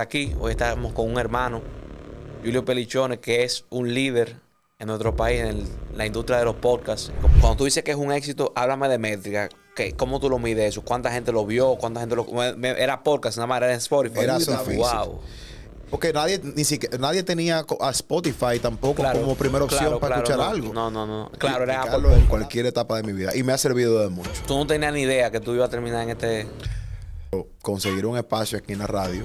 aquí. Hoy estamos con un hermano, Julio Pelichones, que es un líder en nuestro país, en la industria de los podcasts. Cuando tú dices que es un éxito, háblame de métrica. ¿Qué? ¿Cómo tú lo mides eso? ¿Cuánta gente lo vio? ¿Cuánta gente lo.? Era podcast, nada más era Spotify. Era wow. Porque nadie ni siquiera nadie tenía a Spotify tampoco como primera opción para escuchar algo. No, no, no. Claro, era en cualquier etapa de mi vida y me ha servido de mucho. Tú no tenías ni idea que tú ibas a terminar en este conseguir un espacio aquí en la radio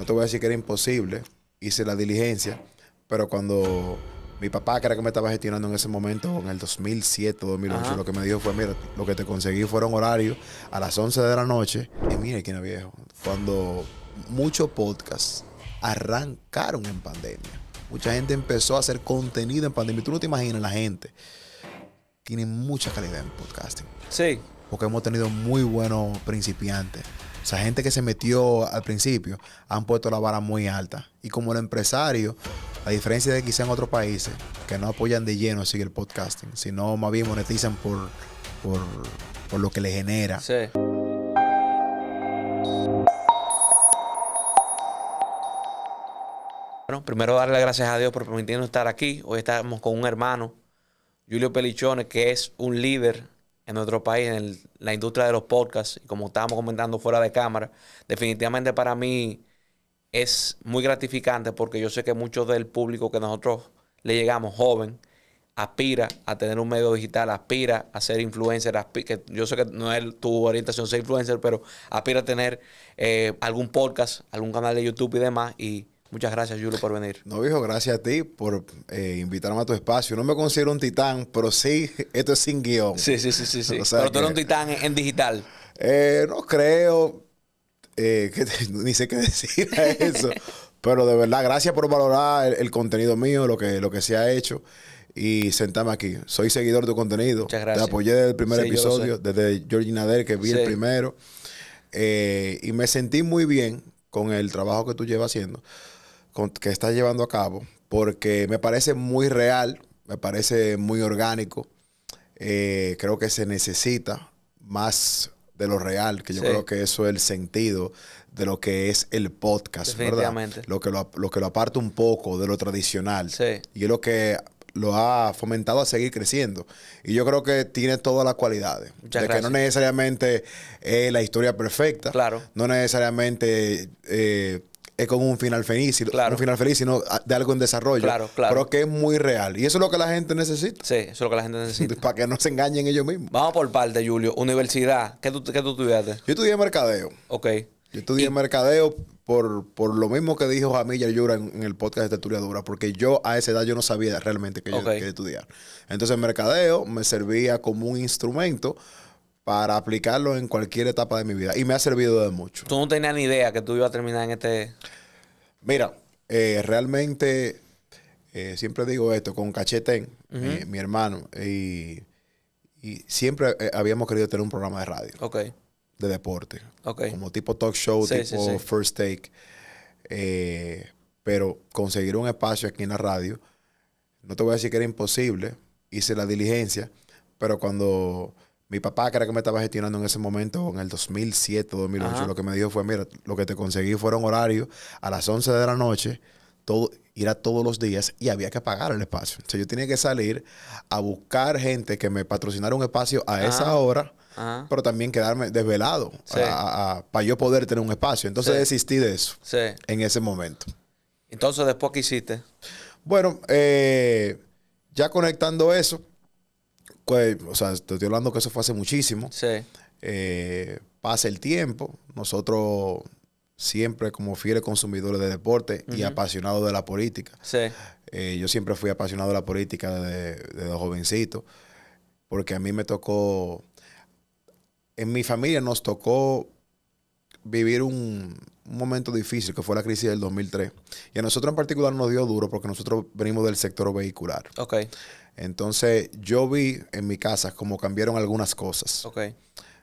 no te voy a decir que era imposible, hice la diligencia, pero cuando mi papá, que era que me estaba gestionando en ese momento, en el 2007, 2008, lo que me dijo fue, mira, lo que te conseguí fueron horarios a las 11 de la noche. Y mira, quién es viejo. Cuando muchos podcasts arrancaron en pandemia. Mucha gente empezó a hacer contenido en pandemia. Tú no te imaginas la gente. Tiene mucha calidad en podcasting. Sí. Porque hemos tenido muy buenos principiantes. Esa gente que se metió al principio han puesto la vara muy alta. Y como el empresario, a diferencia de quizá en otros países, que no apoyan de lleno sigue el podcasting, sino más bien monetizan por, por, lo que le genera. Sí. Bueno, primero darle las gracias a Dios por permitirnos estar aquí. Hoy estamos con un hermano, Julio Pelichone, que es un líder en nuestro país, en la industria de los podcasts, y como estábamos comentando fuera de cámara, definitivamente para mí es muy gratificante porque yo sé que muchos del público que nosotros le llegamos joven, aspira a tener un medio digital, aspira a ser influencer, que yo sé que no es tu orientación ser influencer, pero aspira a tener eh, algún podcast, algún canal de YouTube y demás, y Muchas gracias, Julio, por venir. No, viejo, gracias a ti por eh, invitarme a tu espacio. No me considero un titán, pero sí, esto es sin guión. Sí, sí, sí, sí. pero tú eres un titán en digital. Eh, no creo, eh, ni sé qué decir a eso. pero de verdad, gracias por valorar el, contenido mío, lo que, lo que se ha hecho. Y sentarme aquí. Soy seguidor de tu contenido. Muchas gracias. Te apoyé desde el primer episodio, desde Georgina Nader, que vi el primero. Eh, y me sentí muy bien con el trabajo que tú llevas haciendo que está llevando a cabo, porque me parece muy real, me parece muy orgánico. Eh, creo que se necesita más de lo real, que yo creo que eso es el sentido de lo que es el podcast, ¿verdad? Lo que lo, lo, que lo aparta un poco de lo tradicional. Y es lo que lo ha fomentado a seguir creciendo. Y yo creo que tiene todas las cualidades. de que no necesariamente es la historia perfecta. Claro. No necesariamente eh, es con un final feliz, no un final feliz, sino de algo en desarrollo. Claro, claro. Pero que es muy real. Y eso es lo que la gente necesita. Sí, eso es lo que la gente necesita. Para que no se engañen ellos mismos. Vamos por parte, Julio. Universidad. ¿Qué tú, qué tú estudiaste? Yo estudié mercadeo. Ok. Yo estudié mercadeo por, por, lo mismo que dijo Jamil Yura en, en, el podcast de Tertulia Dura, porque yo a esa edad yo no sabía realmente que yo quería estudiar. Entonces, mercadeo me servía como un instrumento para aplicarlo en cualquier etapa de mi vida. Y me ha servido de mucho. ¿Tú no tenías ni idea que tú ibas a terminar en este...? Mira, eh, realmente, eh, siempre digo esto, con Cachetén, eh, mi hermano, y, siempre habíamos querido tener un programa de radio. Ok. De deporte. Ok. Como tipo talk show, tipo first take. pero conseguir un espacio aquí en la radio, no te voy a decir que era imposible, hice la diligencia, pero cuando mi papá, que era que me estaba gestionando en ese momento, en el 2007, 2008, lo que me dijo fue, mira, lo que te conseguí fueron horarios a las 11 de la noche, todo, ir a todos los días y había que pagar el espacio. Entonces yo tenía que salir a buscar gente que me patrocinara un espacio a esa hora. pero también quedarme desvelado para yo poder tener un espacio. Entonces desistí de eso en ese momento. Entonces, ¿después qué hiciste? Bueno, eh, ya conectando eso, o sea, te estoy hablando que eso fue hace muchísimo. Sí. Eh, pasa el tiempo, nosotros siempre como fieles consumidores de deporte y apasionados de la política. Sí. Eh, yo siempre fui apasionado de la política desde, jovencito, porque a mí me tocó, en mi familia nos tocó vivir un, momento difícil, que fue la crisis del 2003. Y a nosotros en particular nos dio duro porque nosotros venimos del sector vehicular. Okay. Entonces yo vi en mi casa cómo cambiaron algunas cosas. Ok.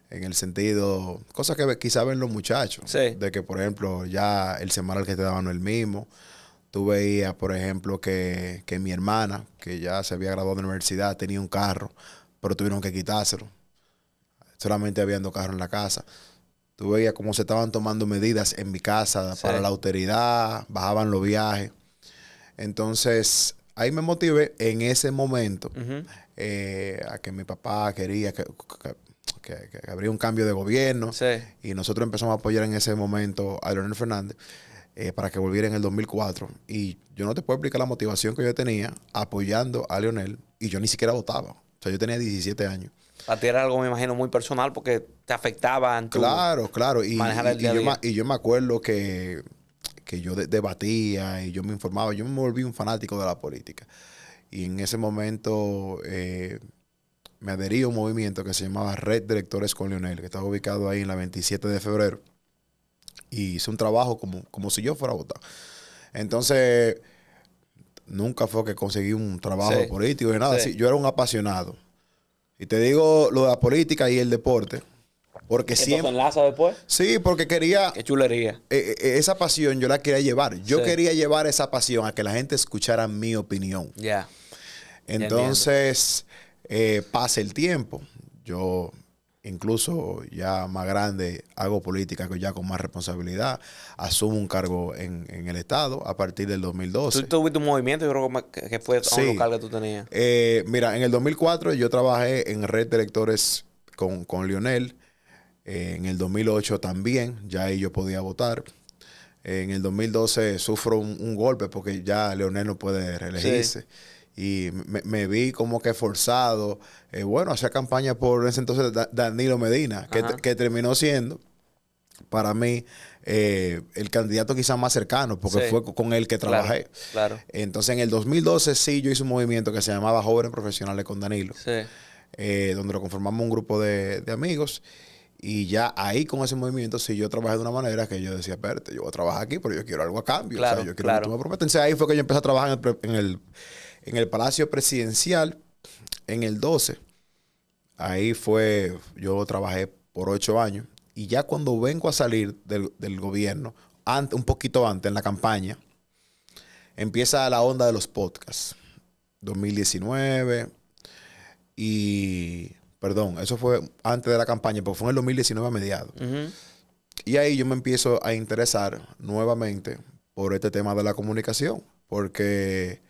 En el sentido, cosas que quizá ven los muchachos. Sí. De que, por ejemplo, ya el semanal que te daban el mismo. Tú veías, por ejemplo, que, mi hermana, que ya se había graduado de la universidad, tenía un carro, pero tuvieron que quitárselo. Solamente dos carros en la casa. Tú veías cómo se estaban tomando medidas en mi casa para la austeridad, bajaban los viajes. Entonces, ahí me motivé en ese momento eh, a que mi papá quería que, que, habría un cambio de gobierno. Y nosotros empezamos a apoyar en ese momento a Leonel Fernández. Eh, para que volviera en el 2004. Y yo no te puedo explicar la motivación que yo tenía apoyando a Leonel. Y yo ni siquiera votaba. O sea, yo tenía 17 años. A ti era algo, me imagino, muy personal porque te afectaba. En tu claro, claro. Y, y, y, yo, y, yo, me acuerdo que que yo debatía y yo me informaba. Yo me volví un fanático de la política. Y en ese momento eh, me adherí a un movimiento que se llamaba Red Directores con Leonel, que estaba ubicado ahí en la 27 de febrero. Y hice un trabajo como, si yo fuera a votar. Entonces, nunca fue que conseguí un trabajo político ni nada. yo era un apasionado. Y te digo lo de la política y el deporte. Porque ¿Qué siempre. enlaza después? Sí, porque quería. Qué chulería. Eh, eh, eh, esa pasión yo la quería llevar. Yo quería llevar esa pasión a que la gente escuchara mi opinión. Ya. Entonces, eh, pasa el tiempo. Yo, incluso ya más grande, hago política ya con más responsabilidad. Asumo un cargo en, el Estado a partir del 2012. ¿Tú tuviste un movimiento? Yo creo que fue sí. un local que tú tenías. mira, en el 2004 yo trabajé en Red de con, con Lionel en el 2008 también, ya ahí yo podía votar. en el 2012 sufro un, golpe porque ya Leonel no puede reelegirse. y me, vi como que forzado, eh, bueno, hacer campaña por ese entonces Danilo Medina, que, terminó siendo para mí eh, el candidato quizás más cercano, porque fue con él que trabajé. Entonces en el 2012 sí yo hice un movimiento que se llamaba Jóvenes Profesionales con Danilo, eh, donde lo conformamos un grupo de amigos y ya ahí con ese movimiento, si yo trabajé de una manera que yo decía, espérate, yo voy a trabajar aquí, pero yo quiero algo a cambio. Claro, yo quiero claro. que ahí fue que yo empecé a trabajar en el, Palacio Presidencial en el 12. Ahí fue, yo trabajé por ocho años. Y ya cuando vengo a salir del, gobierno, un poquito antes, en la campaña, empieza la onda de los podcasts. 2019. Y perdón, eso fue antes de la campaña, pero fue en el 2019 a mediados. Y ahí yo me empiezo a interesar nuevamente por este tema de la comunicación, porque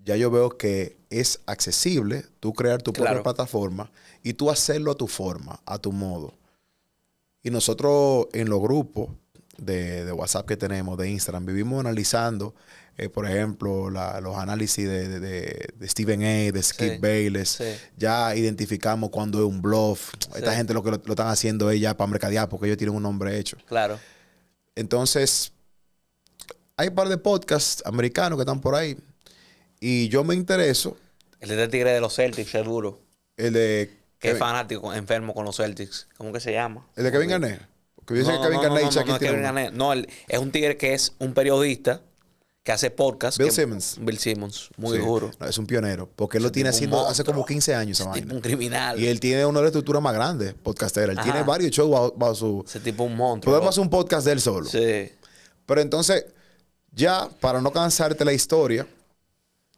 ya yo veo que es accesible tú crear tu propia plataforma y tú hacerlo a tu forma, a tu modo. Y nosotros en los grupos de, WhatsApp que tenemos, de Instagram, vivimos analizando, eh, por ejemplo, los análisis de, de, de, Stephen A., de Skip Bayless. Ya identificamos cuando es un bluff. Esta gente lo que lo, están haciendo ella ya para mercadear porque ellos tienen un nombre hecho. Claro. Entonces, hay un par de podcasts americanos que están por ahí y yo me intereso. El de Tigre de los Celtics, seguro. El de. Qué fanático, enfermo con los Celtics. ¿Cómo que se llama? El de Kevin Garnett. Que dice no, que Kevin no, No, él es un tigre que es un periodista que hace podcast. Bill Simmons. Bill Simmons, muy duro. es un pionero, porque él lo tiene haciendo hace como 15 años un criminal. Y él tiene una de las estructuras más grandes, podcastera. Él tiene varios shows bajo, su... Ese tipo un monstruo. Podemos hacer un podcast de él solo. Sí. Pero entonces, ya para no cansarte la historia,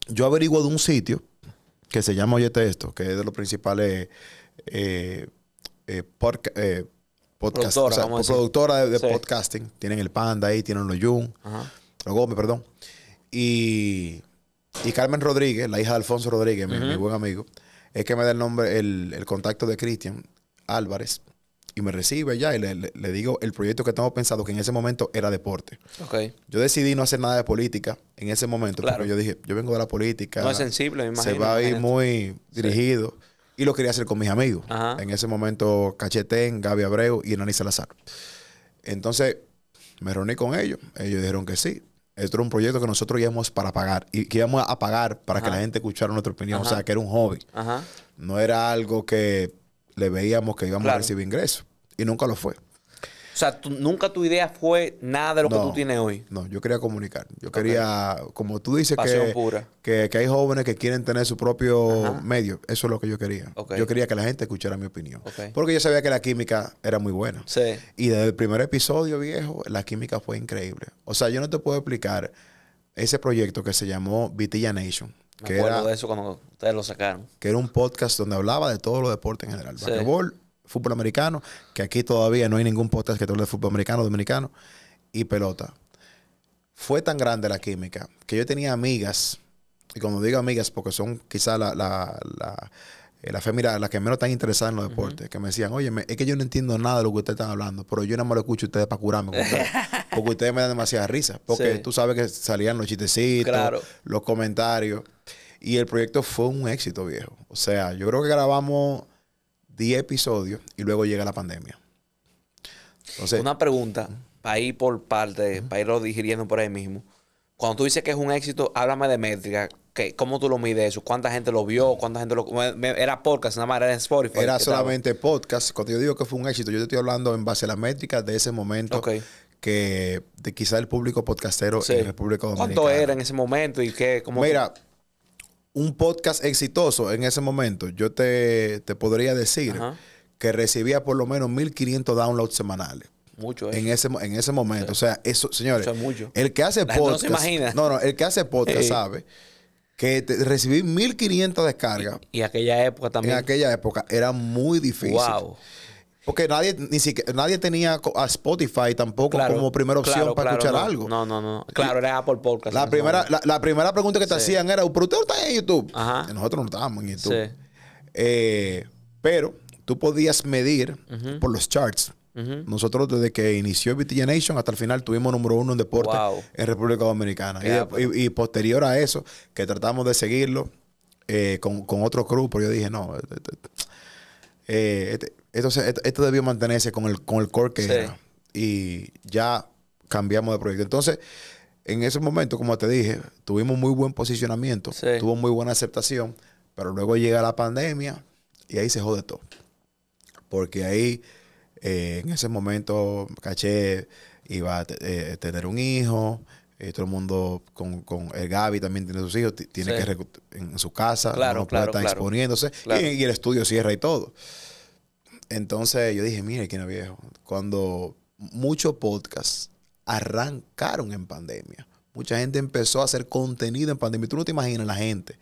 yo averiguo de un sitio que se llama Oyete Esto, que es de los principales eh, eh, eh podcasts. Eh, productora, de, podcasting. Tienen el Panda ahí, tienen los Jun, los Gómez, perdón. Y, y, Carmen Rodríguez, la hija de Alfonso Rodríguez, mi, buen amigo, es que me da el nombre, el, contacto de Cristian Álvarez. Y me recibe ya y le, digo el proyecto que estamos pensado, que en ese momento era deporte. Yo decidí no hacer nada de política en ese momento, porque yo dije, yo vengo de la política. No es sensible, Se va a ir muy dirigido. Y lo quería hacer con mis amigos. En ese momento, Cachetén, Gaby Abreu y analisa Salazar. Entonces, me reuní con ellos. Ellos dijeron que sí. Esto era un proyecto que nosotros íbamos para pagar. Y que íbamos a pagar para que la gente escuchara nuestra opinión. O sea, que era un hobby. No era algo que le veíamos que íbamos a recibir ingresos. Y nunca lo fue. O sea, nunca tu idea fue nada de lo que tú tienes hoy. No, yo quería comunicar. Yo quería, como tú dices, que, que, hay jóvenes que quieren tener su propio medio. Eso es lo que yo quería. Yo quería que la gente escuchara mi opinión. Porque yo sabía que la química era muy buena. Sí. Y desde el primer episodio, viejo, la química fue increíble. O sea, yo no te puedo explicar ese proyecto que se llamó Vitilla Nation. Me que acuerdo de eso cuando ustedes lo sacaron. Que era un podcast donde hablaba de todos los deportes en general. Sí fútbol americano, que aquí todavía no hay ningún podcast que te hable de fútbol americano, dominicano, y pelota. Fue tan grande la química que yo tenía amigas, y cuando digo amigas, porque son quizás la, la, la, eh, la femina, las que menos están interesadas en los deportes, que me decían, oye, es que yo no entiendo nada de lo que ustedes están hablando, pero yo no me lo escucho a ustedes para curarme, porque ustedes me dan demasiada risa, porque tú sabes que salían los chistecitos, los comentarios, y el proyecto fue un éxito, viejo. O sea, yo creo que grabamos 10 episodios y luego llega la pandemia. Entonces, Una pregunta, para ir por parte, para irlo digiriendo por ahí mismo. Cuando tú dices que es un éxito, háblame de métrica. Que, ¿Cómo tú lo mides eso? ¿Cuánta gente lo vio? ¿Cuánta gente lo.? era podcast, nada más, era en Spotify. Era solamente podcast. Cuando yo digo que fue un éxito, yo te estoy hablando en base a las métricas de ese momento. que de quizá el público podcastero en República Dominicana. ¿Cuánto era en ese momento y qué? Mira, un podcast exitoso en ese momento, yo te, te podría decir que recibía por lo menos 1500 downloads semanales. Mucho, eh. En ese, en ese momento. O sea, eso, señores. El que hace podcast. No, no, el que hace podcast sabe que te, recibí 1500 descargas. Y, aquella época también. En aquella época era muy difícil. Wow. Porque nadie, ni siquiera, nadie tenía a Spotify tampoco como primera opción para escuchar algo. No, no, no. Claro, era Apple Podcast. La, primera, la, primera pregunta que te hacían era, ¿pero usted no está en YouTube? Ajá. Nosotros no estábamos en YouTube. Eh, pero tú podías medir por los charts. Nosotros desde que inició BTG Nation hasta el final tuvimos número uno en deporte en República Dominicana. Pues. Y, posterior a eso, que tratamos de seguirlo, eh, con, con, otro crew, pero yo dije, no, este... Entonces, esto, debió mantenerse con el, con el core que era. Y ya cambiamos de proyecto. Entonces, en ese momento, como te dije, tuvimos muy buen posicionamiento, tuvo muy buena aceptación, pero luego llega la pandemia y ahí se jode todo. Porque ahí, eh, en ese momento, caché iba a eh, tener un hijo, eh, todo el mundo con, el Gaby también tiene sus hijos, tiene que en, su casa, claro, no claro, exponiéndose, y, el estudio cierra y todo. Entonces yo dije, mire, no viejo, cuando muchos podcasts arrancaron en pandemia, mucha gente empezó a hacer contenido en pandemia. Tú no te imaginas la gente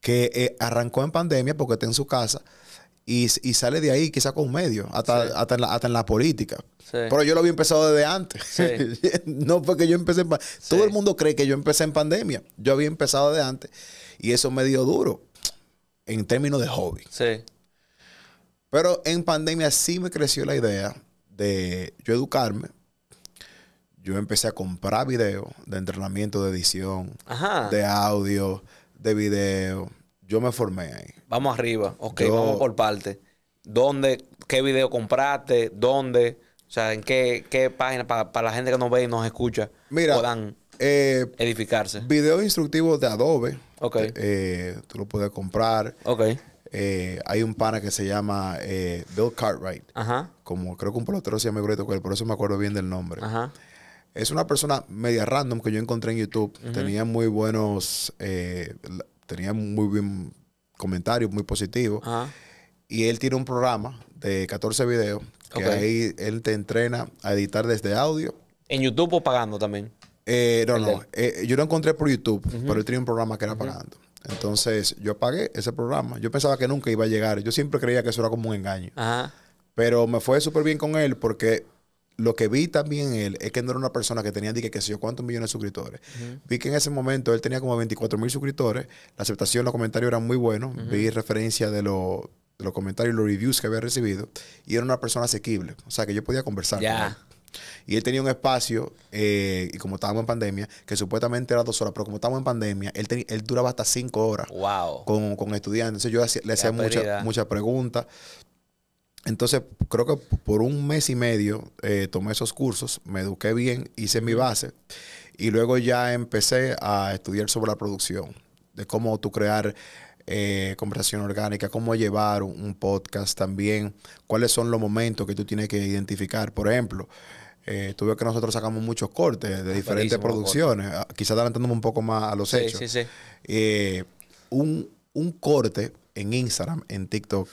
que eh, arrancó en pandemia porque está en su casa y, sale de ahí quizá con medio, hasta, en, la, política. Pero yo lo había empezado desde antes. No no que yo empecé en Todo el mundo cree que yo empecé en pandemia. Yo había empezado desde antes y eso me dio duro en términos de hobby. Sí. Pero en pandemia sí me creció la idea de yo educarme. Yo empecé a comprar videos de entrenamiento de edición, de audio, de video. Yo me formé ahí. Vamos arriba, ok, vamos por parte. ¿Dónde, qué video compraste? ¿Dónde? O sea, ¿en qué, qué página para, la gente que nos ve y nos escucha mira, puedan eh, edificarse? Videos instructivos de Adobe. Ok. Eh, tú lo puedes comprar. Ok. Eh, hay un pana que se llama eh, Bill Cartwright. Ajá. Como creo que un pelotero se llama Greto por eso me acuerdo bien del nombre. Ajá. Es una persona media random que yo encontré en YouTube. Tenía muy buenos, eh, tenía muy bien comentarios, muy positivos. Ajá. Y él tiene un programa de 14 videos que ahí él te entrena a editar desde audio. ¿En YouTube o pagando también? no, no. yo lo encontré por YouTube, pero él tenía un programa que era pagando. Entonces yo apagué ese programa. Yo pensaba que nunca iba a llegar. Yo siempre creía que eso era como un engaño. Pero me fue súper bien con él porque lo que vi también él es que no era una persona que tenía, dije, que sé yo, cuántos millones de suscriptores. Vi que en ese momento él tenía como 24 mil suscriptores. La aceptación, los comentarios eran muy buenos. Vi referencia de, los comentarios y los reviews que había recibido. Y era una persona asequible. O sea, que yo podía conversar con él. Y él tenía un espacio, eh, y como estábamos en pandemia, que supuestamente era dos horas, pero como estábamos en pandemia, él, él duraba hasta cinco horas wow. con, estudiantes. Entonces yo le hacía muchas preguntas. Entonces, creo que por un mes y medio eh, tomé esos cursos, me eduqué bien, hice mi base y luego ya empecé a estudiar sobre la producción, de cómo tú crear eh, conversación orgánica, cómo llevar un, un, podcast también, cuáles son los momentos que tú tienes que identificar. Por ejemplo, eh, tuve que nosotros sacamos muchos cortes de ah, diferentes producciones, ah, quizás adelantándome un poco más a los hechos. Sí, sí. Eh, un, corte en Instagram, en TikTok,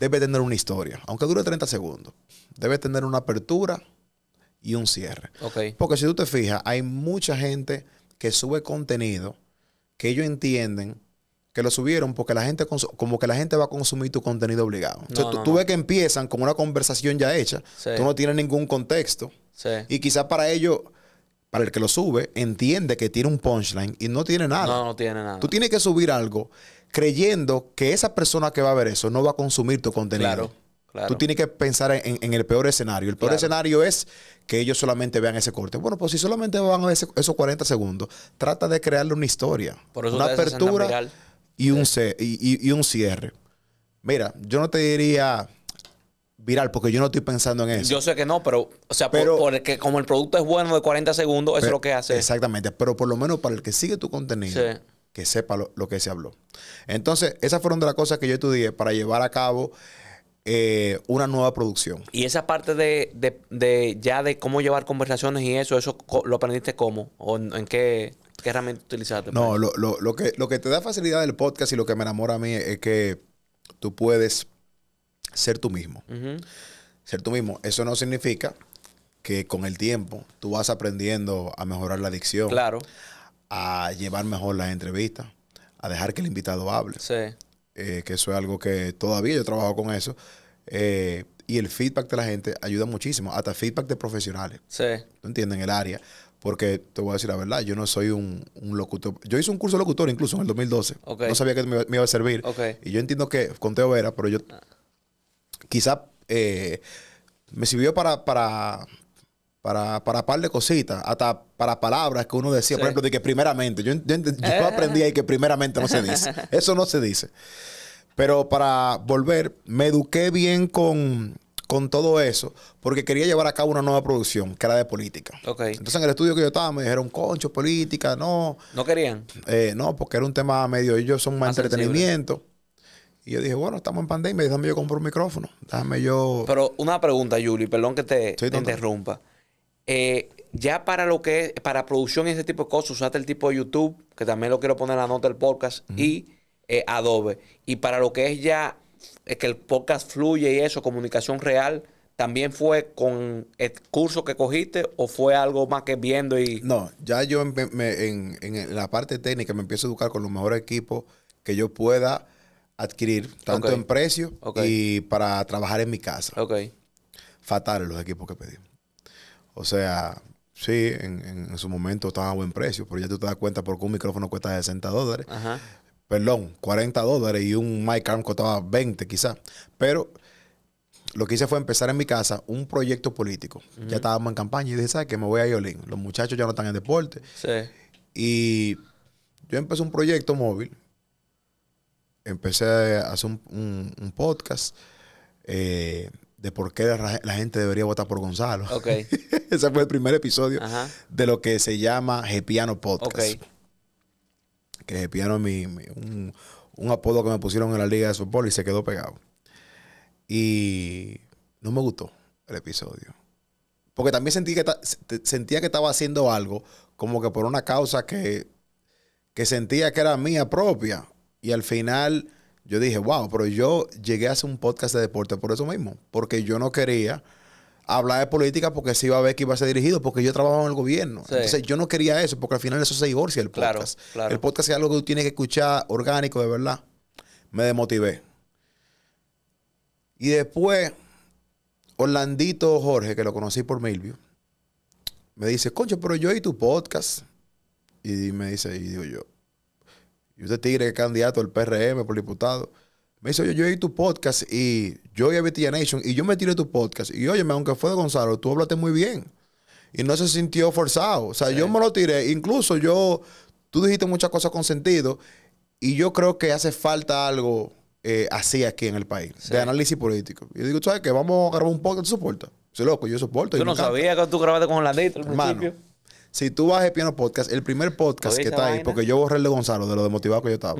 debe tener una historia, aunque dure 30 segundos. Debe tener una apertura y un cierre. Porque si tú te fijas, hay mucha gente que sube contenido que ellos entienden que lo subieron porque la gente como que la gente va a consumir tu contenido obligado. Entonces, tú, ves que empiezan con una conversación ya hecha, tú no tienes ningún contexto. Y quizás para ellos, para el que lo sube, entiende que tiene un punchline y no tiene nada. No, no tiene nada. Tú tienes que subir algo creyendo que esa persona que va a ver eso no va a consumir tu contenido. Tú tienes que pensar en, el peor escenario. El peor escenario es que ellos solamente vean ese corte. Bueno, pues si solamente van a ver esos 40 segundos, trata de crearle una historia. Por una apertura y un, C, y, y, un cierre. Mira, yo no te diría viral, porque yo no estoy pensando en eso. Yo sé que no, pero, o sea, pero, como el producto es bueno de 40 segundos, eso es lo que hace. Exactamente, pero por lo menos para el que sigue tu contenido, que sepa lo, que se habló. Entonces, esas fueron de las cosas que yo estudié para llevar a cabo eh, una nueva producción. Y esa parte de, de, ya de cómo llevar conversaciones y eso, ¿eso lo aprendiste cómo? ¿O en qué? ¿Qué herramienta utilizaste? No, lo, lo, lo, que, lo que te da facilidad del podcast y lo que me enamora a mí es que tú puedes ser tú mismo. Ser tú mismo. Eso no significa que con el tiempo tú vas aprendiendo a mejorar la dicción. Claro. A llevar mejor las entrevistas. A dejar que el invitado hable. Sí. Eh, que eso es algo que todavía yo trabajo con eso. Eh, y el feedback de la gente ayuda muchísimo. Hasta feedback de profesionales. Sí. ¿Tú entiendes? el área. Porque te voy a decir la verdad, yo no soy un, locutor. Yo hice un curso de locutor incluso en el 2012. No sabía que me, iba a servir. Y yo entiendo que con Teo Vera, pero yo ah. quizá eh, me sirvió para, para, para, par de cositas, hasta para palabras que uno decía, por ejemplo, de que primeramente. Yo, aprendí ahí que primeramente no se dice. Eso no se dice. Pero para volver, me eduqué bien con con todo eso, porque quería llevar a cabo una nueva producción que era de política. Okay. Entonces en el estudio que yo estaba me dijeron, concho, política, no. ¿No querían? Eh, no, porque era un tema medio, ellos son más, entretenimiento. Y yo dije, bueno, estamos en pandemia, déjame yo comprar un micrófono, déjame yo... Pero una pregunta, Juli. perdón que te, interrumpa. Eh, ya para lo que es, para producción y ese tipo de cosas, usaste el tipo de YouTube, que también lo quiero poner en la nota del podcast, y eh, Adobe. Y para lo que es ya es que el podcast fluye y eso, comunicación real, ¿también fue con el curso que cogiste o fue algo más que viendo y...? No, ya yo en, la parte técnica me empiezo a educar con los mejores equipos que yo pueda adquirir, tanto en precio y para trabajar en mi casa. Ok. Fatales los equipos que pedí. O sea, sí, en, su momento estaban a buen precio, pero ya tú te das cuenta por qué un micrófono cuesta 60 dólares. Ajá perdón, 40 dólares y un Mike Arm costaba 20 quizás. Pero lo que hice fue empezar en mi casa un proyecto político. Ya estábamos en campaña y dije, ¿sabes qué? Me voy a Yolín. Los muchachos ya no están en deporte. Sí. Y yo empecé un proyecto móvil. Empecé a hacer un, podcast eh, de por qué la, gente debería votar por Gonzalo. Ok. Ese fue el primer episodio de lo que se llama Gepiano Podcast. Okay que pidieron mi, un, apodo que me pusieron en la liga de fútbol y se quedó pegado. Y no me gustó el episodio. Porque también sentí que sentía que estaba haciendo algo como que por una causa que, que sentía que era mía propia. Y al final yo dije, wow, pero yo llegué a hacer un podcast de deporte por eso mismo. Porque yo no quería hablar de política porque se iba a ver que iba a ser dirigido, porque yo trabajaba en el gobierno. Entonces yo no quería eso, porque al final eso se divorcia el podcast. El podcast es algo que tú tienes que escuchar orgánico, de verdad. Me demotivé. Y después, Orlandito Jorge, que lo conocí por Milvio, me dice, concho, pero yo oí tu podcast. Y me dice, y digo yo, y usted tigre candidato al PRM por diputado. Me dice, yo, yo oí tu podcast y yo y a Nation y yo me tiré tu podcast. Y óyeme, aunque fue de Gonzalo, tú hablaste muy bien. Y no se sintió forzado. O sea, yo me lo tiré. Incluso yo, tú dijiste muchas cosas con sentido. Y yo creo que hace falta algo eh, así aquí en el país, de análisis político. Y digo, ¿sabes qué? Vamos a grabar un podcast, ¿tú soportas? Sí, loco, yo soporto. Yo no sabía que tú grabaste con Holandito al principio. Si tú vas a Piano Podcast, el primer podcast que está ahí, porque yo borré el de Gonzalo, de lo demotivado que yo estaba.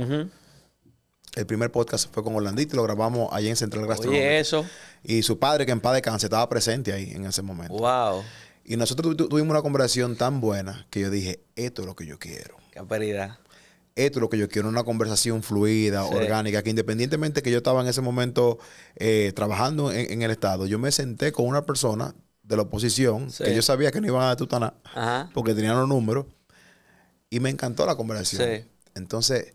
El primer podcast fue con Orlandito y lo grabamos allí en Central Gastronomía. Oye, eso. Y su padre, que en paz de cáncer, estaba presente ahí en ese momento. Wow. Y nosotros tuvimos una conversación tan buena que yo dije, esto es lo que yo quiero. Qué paridad. Esto es lo que yo quiero, una conversación fluida, orgánica, que independientemente que yo estaba en ese momento eh, trabajando en, el Estado, yo me senté con una persona de la oposición, que yo sabía que no iban a tutanar, porque tenían los números, y me encantó la conversación. Entonces,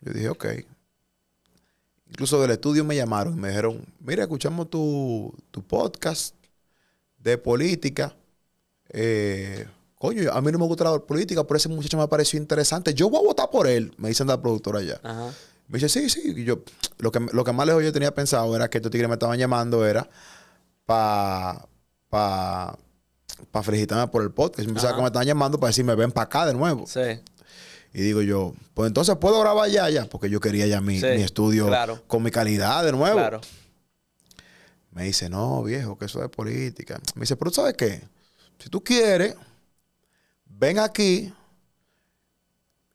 yo dije, ok, Incluso del estudio me llamaron y me dijeron, mira, escuchamos tu, podcast de política. Eh, coño, a mí no me gusta la política, pero ese muchacho me pareció interesante. Yo voy a votar por él, me dicen la productora allá. Me dice, sí, sí. Y yo, lo que, lo que más lejos yo tenía pensado era que estos tigres me estaban llamando era para pa, pa felicitarme por el podcast. Yo pensaba que me estaban llamando para decirme, ven para acá de nuevo. Sí. Y digo yo, pues entonces puedo grabar ya, ya, porque yo quería ya mi, mi estudio con mi calidad de nuevo. Me dice, no, viejo, que eso es política. Me dice, pero ¿sabes qué? Si tú quieres, ven aquí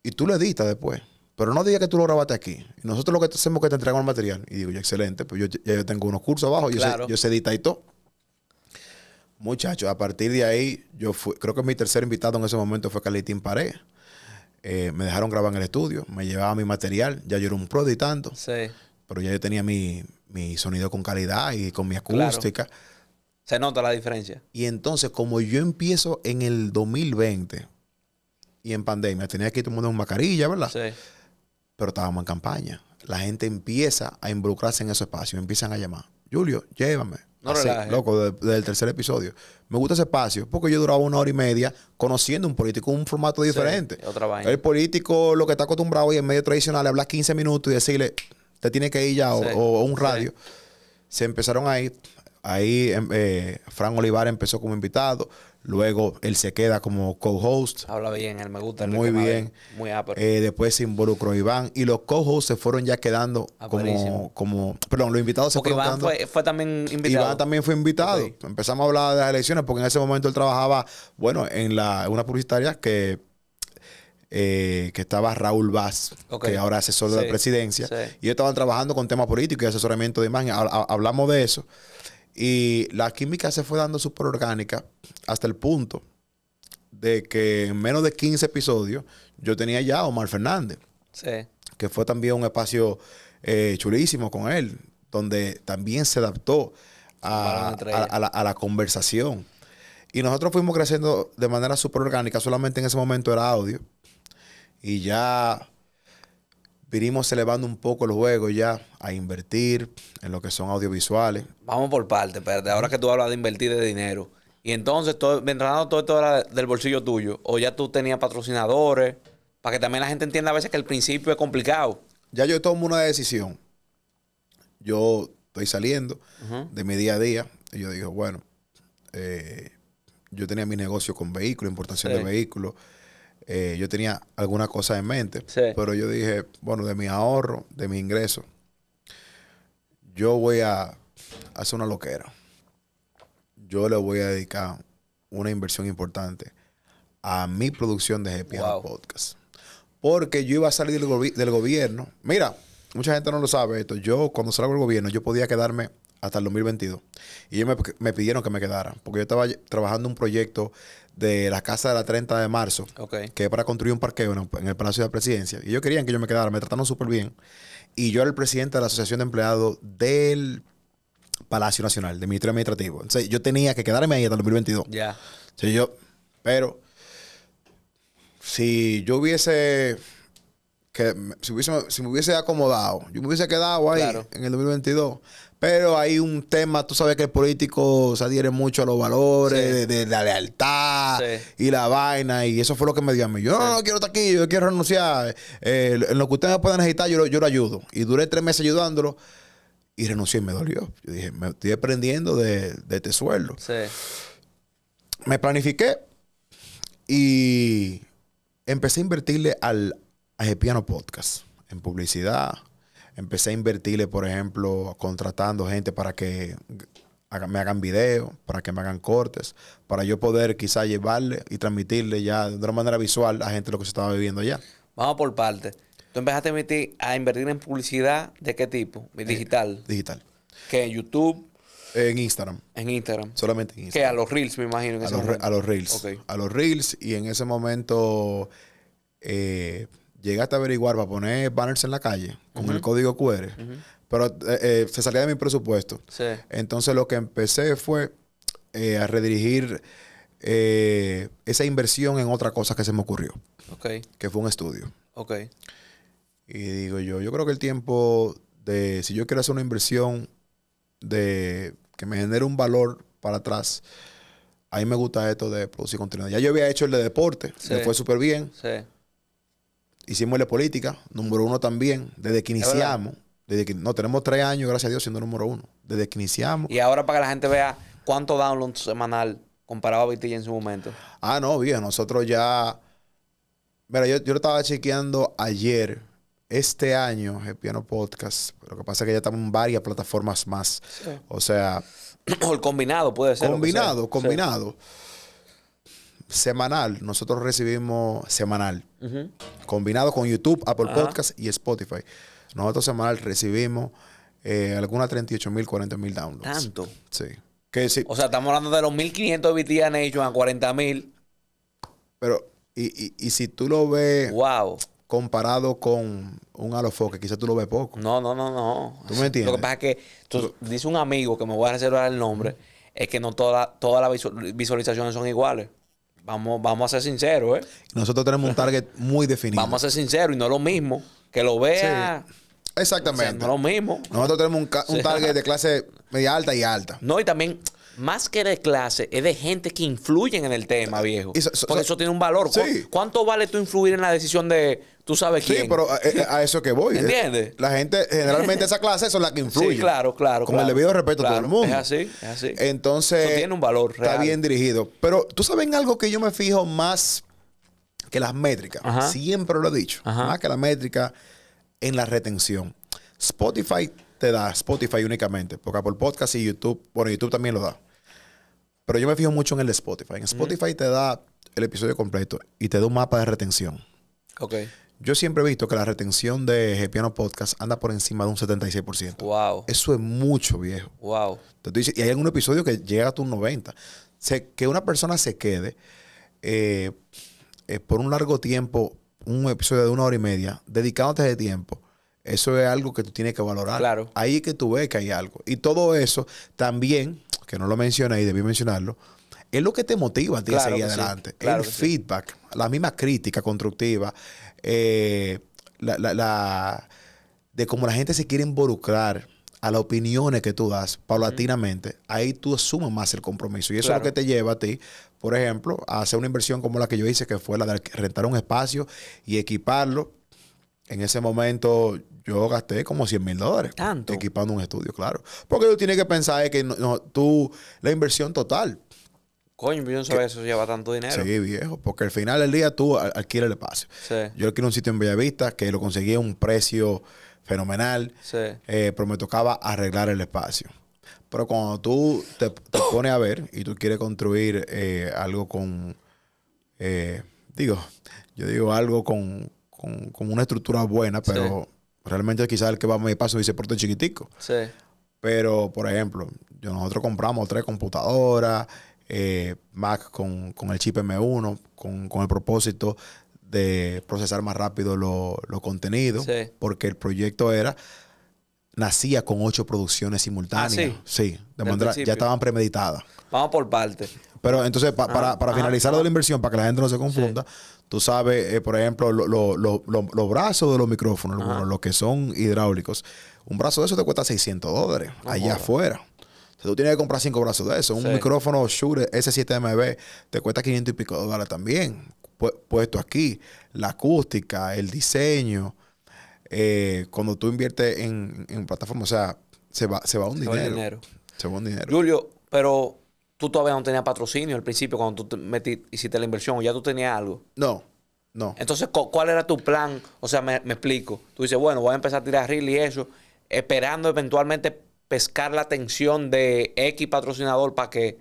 y tú le editas después. Pero no digas que tú lo grabaste aquí. Nosotros lo que hacemos es que te entregamos el material. Y digo, excelente, pues yo, ya tengo unos cursos abajo, yo, sé, yo y todo. Muchachos, a partir de ahí, yo fui, creo que mi tercer invitado en ese momento fue calitín Pared. Eh, me dejaron grabar en el estudio, me llevaba mi material, ya yo era un pro y tanto pero ya yo tenía mi, sonido con calidad y con mi acústica. Se nota la diferencia. Y entonces, como yo empiezo en el 2020 y en pandemia, tenía que ir tomando una mascarilla, ¿verdad? Sí. Pero estábamos en campaña. La gente empieza a involucrarse en ese espacio, empiezan a llamar. Julio, llévame. No loco, desde el tercer episodio. Me gusta ese espacio porque yo duraba una hora y media conociendo un político, un formato diferente. El político lo que está acostumbrado y en medio tradicional hablar 15 minutos y decirle, te tiene que ir ya o, un radio. Se empezaron ahí. Ahí em, eh, Fran Olivar empezó como invitado. Luego él se queda como co-host. Habla bien, él me gusta. muy bien. Muy eh, después se involucró Iván. Y los co-hosts se fueron ya quedando como, como, Perdón, los invitados se fueron Iván Fue, fue, también invitado. Iván también fue invitado. Empezamos a hablar de las elecciones porque en ese momento él trabajaba, bueno, en la una publicitaria que eh, que estaba Raúl Vaz, que ahora es asesor de la presidencia, y ellos estaban trabajando con temas políticos y asesoramiento de imagen. Hablamos de eso. Y la química se fue dando súper orgánica hasta el punto de que en menos de 15 episodios yo tenía ya a Omar Fernández. Sí. Que fue también un espacio eh, chulísimo con él, donde también se adaptó a, la, a la, conversación. Y nosotros fuimos creciendo de manera súper orgánica, solamente en ese momento era audio. Y ya vinimos elevando un poco el juego ya a invertir en lo que son audiovisuales. Vamos por parte, espérate. Ahora que tú hablas de invertir de dinero. Y entonces, todo, mientras todo esto era del bolsillo tuyo, o ya tú tenías patrocinadores, para que también la gente entienda a veces que el principio es complicado. Ya yo tomo una decisión. Yo estoy saliendo de mi día a día y yo digo, bueno, eh, yo tenía mi negocio con vehículos, importación de vehículos. Eh, yo tenía alguna cosa en mente, pero yo dije, bueno, de mi ahorro, de mi ingreso, yo voy a hacer una loquera. Yo le voy a dedicar una inversión importante a mi producción de GPA Podcast. Porque yo iba a salir del, del gobierno. Mira, mucha gente no lo sabe esto. Yo, cuando salgo del gobierno, yo podía quedarme hasta el 2022. Y ellos me, pidieron que me quedara, porque yo estaba trabajando un proyecto de la Casa de la 30 de marzo, que es para construir un parqueo en, el Palacio de la Presidencia. Y ellos querían que yo me quedara, me trataron súper bien. Y yo era el presidente de la Asociación de Empleados del Palacio Nacional, del Ministerio Administrativo. Entonces yo tenía que quedarme ahí hasta el 2022. Ya. yo, pero si yo hubiese que si, si me hubiese acomodado, yo me hubiese quedado ahí en el 2022. Pero hay un tema, tú sabes que el político se adhiere mucho a los valores de, la lealtad y la vaina. Y eso fue lo que me dio a mí. Yo no, quiero estar aquí, yo quiero renunciar. Eh, en lo que ustedes puedan necesitar, yo, yo lo ayudo. Y duré tres meses ayudándolo y renuncié y me dolió. Yo dije, me estoy aprendiendo de, este sueldo. Me planifiqué y empecé a invertirle al Piano Podcast en publicidad empecé a invertirle, por ejemplo, contratando gente para que me hagan videos, para que me hagan cortes, para yo poder quizás llevarle y transmitirle ya de una manera visual a gente lo que se estaba viviendo allá. Vamos por partes. Tú empezaste a, invertir en publicidad de qué tipo? Eh, digital. digital. qué en YouTube. En Instagram. En Instagram. Solamente en Instagram. Que a los Reels, me imagino. a, los, a, los, Reels. A los Reels. Y en ese momento eh, Llegué a averiguar para poner banners en la calle con el código QR, pero eh, eh, se salía de mi presupuesto. Sí. Entonces lo que empecé fue eh, a redirigir esa inversión en otra cosa que se me ocurrió, que fue un estudio. Okay. Y digo yo, yo creo que el tiempo de, si yo quiero hacer una inversión de que me genere un valor para atrás, a mí me gusta esto de producir contenido. Ya yo había hecho el de deporte, sí. fue súper bien. Sí hicimos la política, número uno también, desde que iniciamos. Desde que, no, tenemos tres años, gracias a Dios, siendo número uno. Desde que iniciamos. Y ahora para que la gente vea cuánto download semanal comparado a Vitilla en su momento. Ah, no, bien, nosotros ya. Mira, yo, yo lo estaba chequeando ayer. Este año, el Piano Podcast, lo que pasa es que ya estamos en varias plataformas más. O sea. o el combinado puede ser. Combinado, combinado semanal, nosotros recibimos semanal, combinado con YouTube, Apple Podcasts Podcast y Spotify. Nosotros semanal recibimos eh, algunas 38 mil, 40 mil downloads. ¿Tanto? Sí. Que, O sea, estamos hablando de los 1500 BTN Nation a 40 mil. Pero, y, y, y, si tú lo ves. ¡Wow! Comparado con un alofoque, quizás tú lo ves poco. No, no, no, no. ¿Tú me entiendes? Lo que pasa es que, tú, dice un amigo que me voy a reservar el nombre, es que no todas las visualizaciones son iguales. Vamos, a ser sinceros, ¿eh? Nosotros tenemos un target muy definido. Vamos a ser sinceros y no es lo mismo. Que lo vea. Exactamente. no es lo mismo. Nosotros tenemos un, target de clase media alta y alta. No, y también más que de clase, es de gente que influyen en el tema, viejo. Por eso tiene un valor. ¿Cuánto vale tú influir en la decisión de Tú sabes quién. Sí, pero eh, eh, a, eso que voy. Eh. ¿Entiendes? La gente, generalmente esa clase son la que influye. Sí, claro, claro. Con el debido respeto a todo el mundo. Es así, es así. Entonces. tiene un valor Está bien dirigido. Pero tú sabes algo que yo me fijo más que las métricas. Siempre lo he dicho. Más que la métrica en la retención. Spotify te da, Spotify únicamente, porque por Podcast y YouTube, bueno, YouTube también lo da. Pero yo me fijo mucho en el Spotify. En Spotify te da el episodio completo y te da un mapa de retención. Ok. Yo siempre he visto que la retención de piano Podcast anda por encima de un 76%. Wow. Eso es mucho, viejo. Wow. y hay algún episodio que llega a un 90%. Se, que una persona se quede eh, eh, por un largo tiempo, un episodio de una hora y media, dedicándote de tiempo. Eso es algo que tú tienes que valorar. Claro. Ahí es que tú ves que hay algo. Y todo eso también, que no lo mencioné y debí mencionarlo, es lo que te motiva a ti a seguir adelante. el feedback, la misma crítica constructiva, eh, la, de cómo la gente se quiere involucrar a las opiniones que tú das paulatinamente, ahí tú sumas más el compromiso. Y eso es lo que te lleva a ti, por ejemplo, a hacer una inversión como la que yo hice, que fue la de rentar un espacio y equiparlo. En ese momento yo gasté como 100 mil dólares. Tanto. Equipando un estudio, claro. Porque tú tienes que pensar que tú, la inversión total. Coño, yo no sabía eso lleva tanto dinero. Sí, viejo, porque al final del día tú alquilas el espacio. Sí. Yo alquilé un sitio en Bellavista que lo conseguí a un precio fenomenal, sí. Eh, pero me tocaba arreglar el espacio. Pero cuando tú te, pones a ver y tú quieres construir eh, algo con, eh, digo, yo digo algo con, con, con una estructura buena, pero realmente quizás el que va a mi paso dice, porte chiquitico. Sí. Pero, por ejemplo, yo, nosotros compramos tres computadoras, eh, Mac con, con, el chip M1, con, con, el propósito de procesar más rápido los contenidos, porque el proyecto era, nacía con ocho producciones simultáneas. Ah, sí? de ya estaban premeditadas. Vamos por partes. Pero entonces, ah, para, para ah, finalizar lo la inversión, para que la gente no se confunda, tú sabes, eh, por ejemplo, los brazos de los micrófonos, los que son hidráulicos, un brazo de eso te cuesta 600 dólares allá afuera tú tienes que comprar cinco brazos de eso. Un micrófono Shure S7MB te cuesta 500 y pico dólares también. puesto aquí, la acústica, el diseño. Eh, cuando tú inviertes en, en plataforma, o sea, se va, se va un dinero. Se va un dinero. Julio, pero tú todavía no tenías patrocinio al principio cuando tú metí, hiciste la inversión o ya tú tenías algo. No, no. Entonces, ¿cuál era tu plan? O sea, me, me explico. Tú dices, bueno, voy a empezar a tirar reel y eso, esperando eventualmente pescar la atención de X patrocinador para que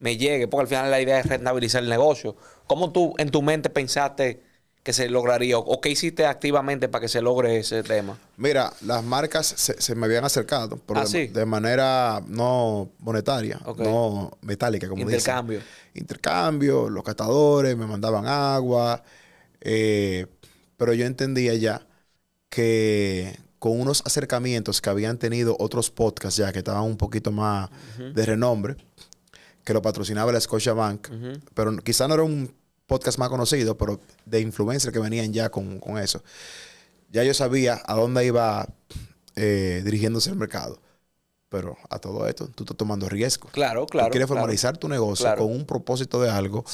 me llegue, porque al final la idea es rentabilizar el negocio. ¿Cómo tú en tu mente pensaste que se lograría o qué hiciste activamente para que se logre ese tema? Mira, las marcas se, me habían acercado, pero ¿Ah, de, manera no monetaria, no metálica, como Intercambio. Dicen. Intercambio, los catadores me mandaban agua, eh, pero yo entendía ya que con unos acercamientos que habían tenido otros podcasts ya que estaban un poquito más de renombre, que lo patrocinaba la Scotia Bank, pero quizá no era un podcast más conocido, pero de influencers que venían ya con, eso. Ya yo sabía a dónde iba eh, dirigiéndose el mercado. Pero a todo esto, tú estás tomando riesgo. Claro, claro. Tú quieres formalizar tu negocio con un propósito de algo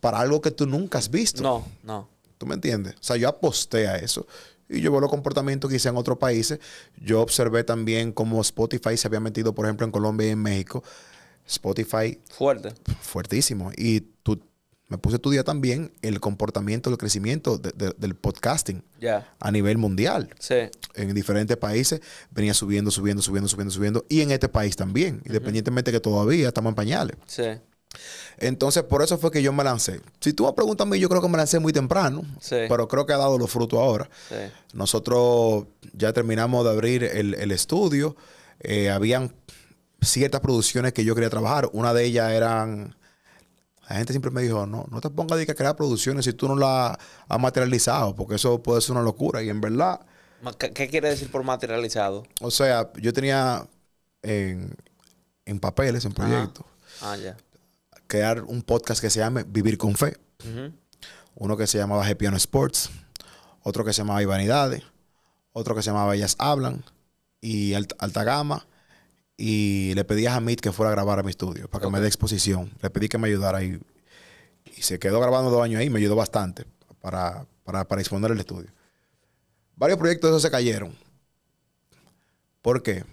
para algo que tú nunca has visto. No, no. ¿Tú me entiendes? O sea, yo aposté a eso. Y yo veo los comportamientos que hice en otros países. Yo observé también cómo Spotify se había metido, por ejemplo, en Colombia y en México. Spotify. Fuerte. Fuertísimo. Y tú, me puse a estudiar también el comportamiento, el crecimiento del podcasting Ya. a nivel mundial. Sí. En diferentes países venía subiendo, subiendo, subiendo, subiendo, subiendo. Y en este país también, independientemente que todavía estamos en pañales. Sí. Entonces, por eso fue que yo me lancé. Si tú me preguntas a mí, yo creo que me lancé muy temprano, pero creo que ha dado los frutos ahora. Nosotros ya terminamos de abrir el, estudio. Eh, habían ciertas producciones que yo quería trabajar. Una de ellas eran... La gente siempre me dijo, no, no te pongas a crear producciones si tú no las has materializado, porque eso puede ser una locura. Y en verdad... ¿Qué, quiere decir por materializado? O sea, yo tenía en, en papeles, en proyectos. Ah, ya crear un podcast que se llame Vivir con Fe. Uno que se llamaba gp Sports. Otro que se llamaba Ivanidades. Otro que se llamaba Ellas Hablan. Y Alta Gama. Y le pedí a Hamid que fuera a grabar a mi estudio para que me dé exposición. Le pedí que me ayudara y, se quedó grabando dos años ahí. Me ayudó bastante para, para, para exponer el estudio. Varios proyectos de esos se cayeron. ¿Por qué?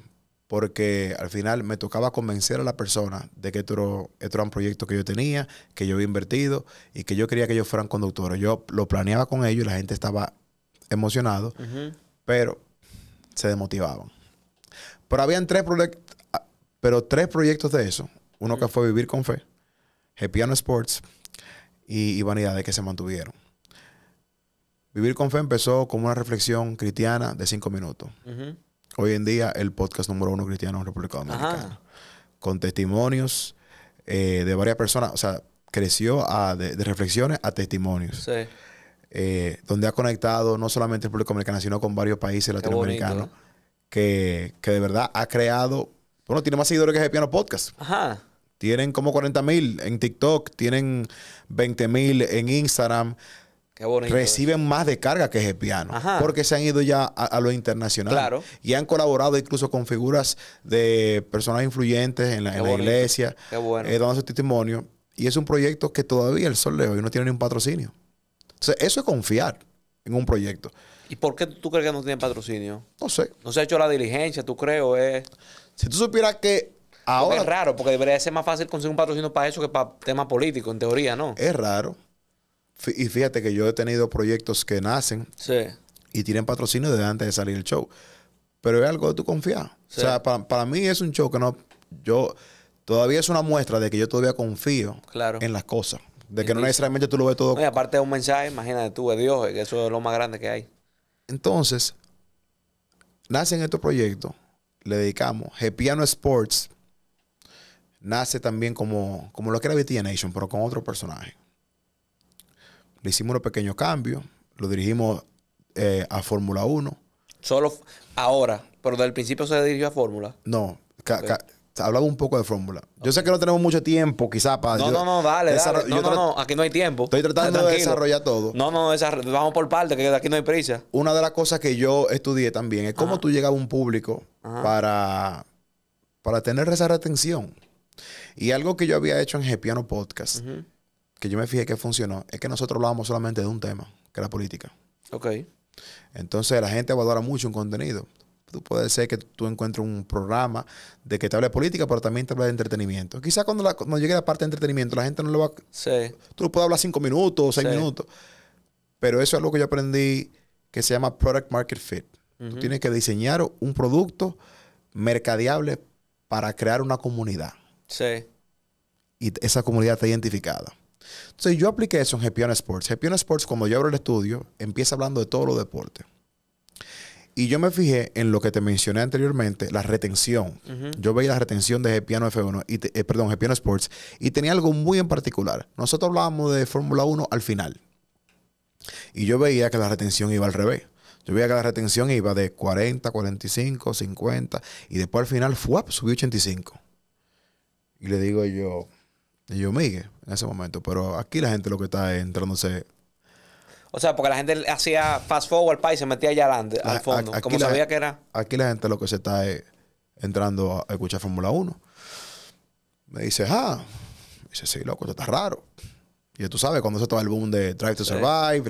porque al final me tocaba convencer a la persona de que esto era, un proyecto que yo tenía, que yo había invertido y que yo quería que ellos fueran conductores. Yo lo planeaba con ellos y la gente estaba emocionado, pero se desmotivaban. Pero habían tres proyectos, ah, pero tres proyectos de eso. Uno que fue Vivir con Fe, Piano Sports y, Vanidades que se mantuvieron. Vivir con Fe empezó como una reflexión cristiana de cinco minutos hoy en día el podcast número uno cristiano en República Dominicana. Con testimonios eh, de varias personas, o sea, creció de, reflexiones a testimonios. Sí. Eh, donde ha conectado no solamente República Dominicana, sino con varios países latinoamericanos. que, de verdad ha creado. Bueno, tiene más seguidores que Piano Podcast. Ajá. Tienen como 40 mil en TikTok, tienen 20 mil en Instagram reciben más de carga que piano porque se han ido ya a, lo internacional. Y han colaborado incluso con figuras de personas influyentes en la, iglesia, eh, dando su testimonio. Y es un proyecto que todavía el sol y no tiene ni un patrocinio. Entonces, eso es confiar en un proyecto. ¿Y por qué tú crees que no tiene patrocinio? No sé. No se ha hecho la diligencia, tú creo, es... Si tú supieras que ahora... es raro, porque debería ser más fácil conseguir un patrocinio para eso que para temas políticos, en teoría, ¿no? Es raro y fíjate que yo he tenido proyectos que nacen y tienen patrocinio desde antes de salir el show. Pero es algo de tu confianza O sea, para, mí es un show que no. Yo. Todavía es una muestra de que yo todavía confío claro. en las cosas. De que no necesariamente tú lo ves todo. aparte de un mensaje, imagínate tú, de Dios, eh, que eso es lo más grande que hay. Entonces, nacen estos proyectos, le dedicamos. Gepiano Sports nace también como, como lo que era BT Nation, pero con otro personaje. Le hicimos unos pequeños cambios, lo dirigimos eh, a Fórmula 1. Solo ahora, pero desde el principio se dirigió a Fórmula. No, okay. hablaba un poco de Fórmula. Yo sé que no tenemos mucho tiempo, quizás para. No, no, no, dale, dale. No, no, aquí no hay tiempo. Estoy tratando de desarrollar todo. No, no, vamos por parte, que aquí no hay prisa. Una de las cosas que yo estudié también es cómo tú llegas a un público para, para tener esa retención. Y algo que yo había hecho en Gepiano Podcast que yo me fijé que funcionó es que nosotros hablábamos solamente de un tema, que era política. Ok. Entonces la gente valora mucho un contenido. Tú puedes ser que tú encuentres un programa de que te hable de política, pero también te hable de entretenimiento. Quizás cuando, llegue la parte de entretenimiento, la gente no lo va a... Sí. Tú puedes hablar cinco minutos, o seis minutos. Pero eso es algo que yo aprendí que se llama Product Market Fit. Tú tienes que diseñar un producto mercadeable para crear una comunidad. Sí. Y esa comunidad está identificada. Entonces yo apliqué eso en Gepion Sports. Gepion Sports, cuando yo abro el estudio, empieza hablando de todos los deportes. Y yo me fijé en lo que te mencioné anteriormente, la retención. Yo veía la retención de Gepiano F1, y eh, perdón, Sports, y tenía algo muy en particular. Nosotros hablábamos de Fórmula 1 al final. Y yo veía que la retención iba al revés. Yo veía que la retención iba de 40, 45, 50, y después al final, ¡fuap! subió 85. Y le digo yo, y yo Miguel en ese momento. Pero aquí la gente lo que está entrándose. O sea, porque la gente hacía fast forward para y se metía allá adelante, al fondo. como sabía que era. Aquí la gente lo que se está entrando a escuchar Fórmula 1. Me dice, ah. dice, sí, loco, esto está raro. Y tú sabes, cuando se estaba el boom de Drive to Survive,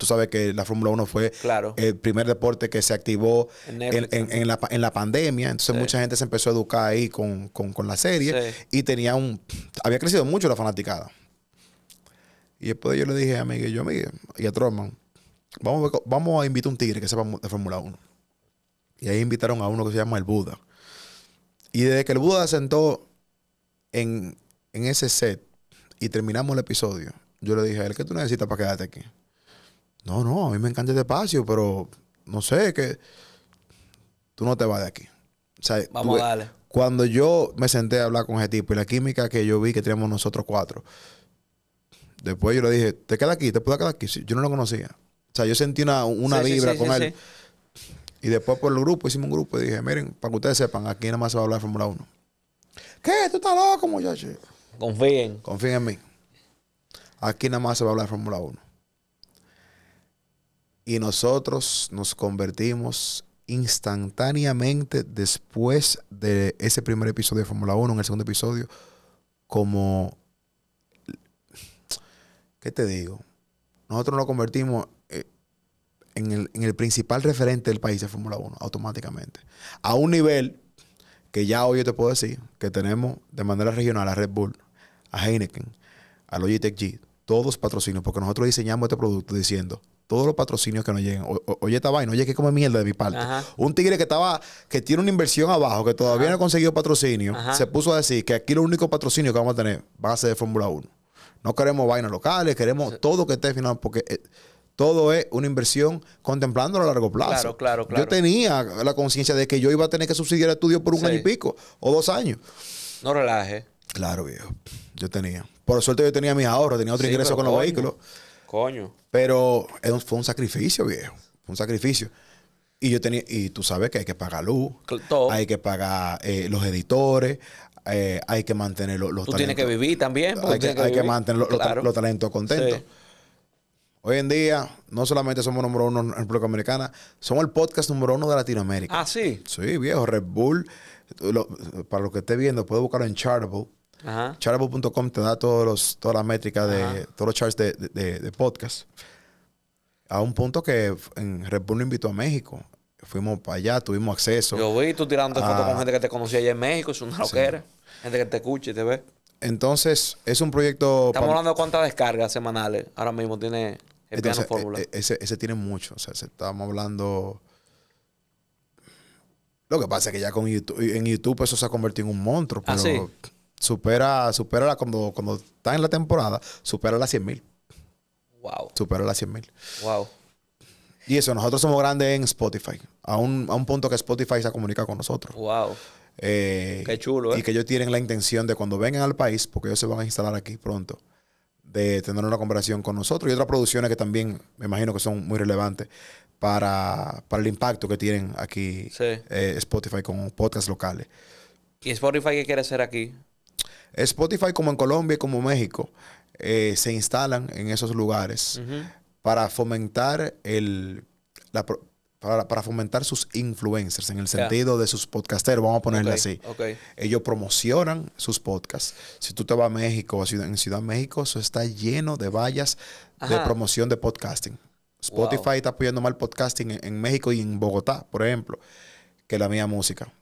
tú sabes que la Fórmula 1 fue el primer deporte que se activó en, la, pandemia. Entonces mucha gente se empezó a educar ahí con, la serie y tenía un... Había crecido mucho la fanaticada. Y después yo le dije a Miguel, yo y a Trotman, vamos, a, vamos a invitar a un tigre que sepa de Fórmula 1. Y ahí invitaron a uno que se llama el Buda. Y desde que el Buda sentó en, en ese set, y terminamos el episodio, yo le dije a él, ¿qué tú necesitas para quedarte aquí? No, no, a mí me encanta este espacio, pero no sé, que tú no te vas de aquí. Vamos Cuando yo me senté a hablar con ese tipo y la química que yo vi que teníamos nosotros cuatro, después yo le dije, te quedas aquí, te puedo quedar aquí. Yo no lo conocía. O sea, yo sentí una, una vibra con él. Y después por el grupo, hicimos un grupo y dije, miren, para que ustedes sepan, aquí nada más se va a hablar de Fórmula 1. ¿Qué? ¿Tú estás loco, muchacho? Confíen. Confíen en mí. Aquí nada más se va a hablar de Fórmula 1. Y nosotros nos convertimos instantáneamente después de ese primer episodio de Fórmula 1, en el segundo episodio, como... ¿Qué te digo? Nosotros nos convertimos eh, en el, en el principal referente del país de Fórmula 1, automáticamente. A un nivel que ya hoy yo te puedo decir que tenemos de manera regional a Red Bull, a Heineken, a Logitech G, todos patrocinios, porque nosotros diseñamos este producto diciendo todos los patrocinios que nos lleguen... oye, esta vaina, oye, que come mierda de mi parte. Un tigre que estaba, que tiene una inversión abajo, que todavía no ha conseguido patrocinio, se puso a decir que aquí lo único patrocinio que vamos a tener ...va a ser de Fórmula 1. No queremos vainas locales, queremos todo que esté final, porque eh, todo es una inversión contemplando a largo plazo. Yo tenía la conciencia de que yo iba a tener que subsidiar estudios por un año y pico o dos años. No relaje. Claro, viejo. Yo tenía. Por suerte yo tenía mis ahorros, tenía otro ingreso con los vehículos. Coño. Pero fue un sacrificio, viejo. Fue un sacrificio. Y yo tenía, y tú sabes que hay que pagar luz, hay que pagar eh, los editores, eh, hay que mantener los, talentos. Tú tienes que vivir también. Hay, que, mantener los, talentos contentos. Hoy en día, no solamente somos número uno en República americana, somos el podcast número uno de Latinoamérica. Ah, sí. Sí, viejo, Red Bull. para lo que esté viendo, puede buscarlo en Chartable. Charable.com te da todos los, todas las métricas de todos los charts de, podcast. A un punto que en Red invitó a México. Fuimos para allá, tuvimos acceso. Yo vi tú tirando fotos con gente que te conocía allá en México, es una loquera. Gente que te escucha y te ve. Entonces, es un proyecto. Estamos hablando de cuántas descargas semanales ahora mismo tiene el e, e, fórmula. Ese, ese tiene mucho. O sea, estamos hablando. Lo que pasa es que ya con en YouTube eso se ha convertido en un monstruo. Ah, supera, supera la, cuando, cuando está en la temporada, supera las 100 mil. Wow. Supera las 100 mil. Wow. Y eso, nosotros somos grandes en Spotify, a un, a un punto que Spotify se comunica con nosotros. Wow. Eh, qué chulo, Y ¿eh? que ellos tienen la intención de cuando vengan al país, porque ellos se van a instalar aquí pronto, de tener una conversación con nosotros y otras producciones que también me imagino que son muy relevantes para, para el impacto que tienen aquí eh, Spotify con podcasts locales. ¿Y Spotify qué quiere hacer aquí? Spotify como en Colombia y como México eh, se instalan en esos lugares para fomentar el, para, fomentar sus influencers en el sentido de sus podcasteros, vamos a ponerle así. Ellos promocionan sus podcasts. Si tú te vas a México, a Ciudad, en Ciudad de México, eso está lleno de vallas de promoción de podcasting. Spotify está apoyando más el podcasting en, México y en Bogotá, por ejemplo, que la mía música.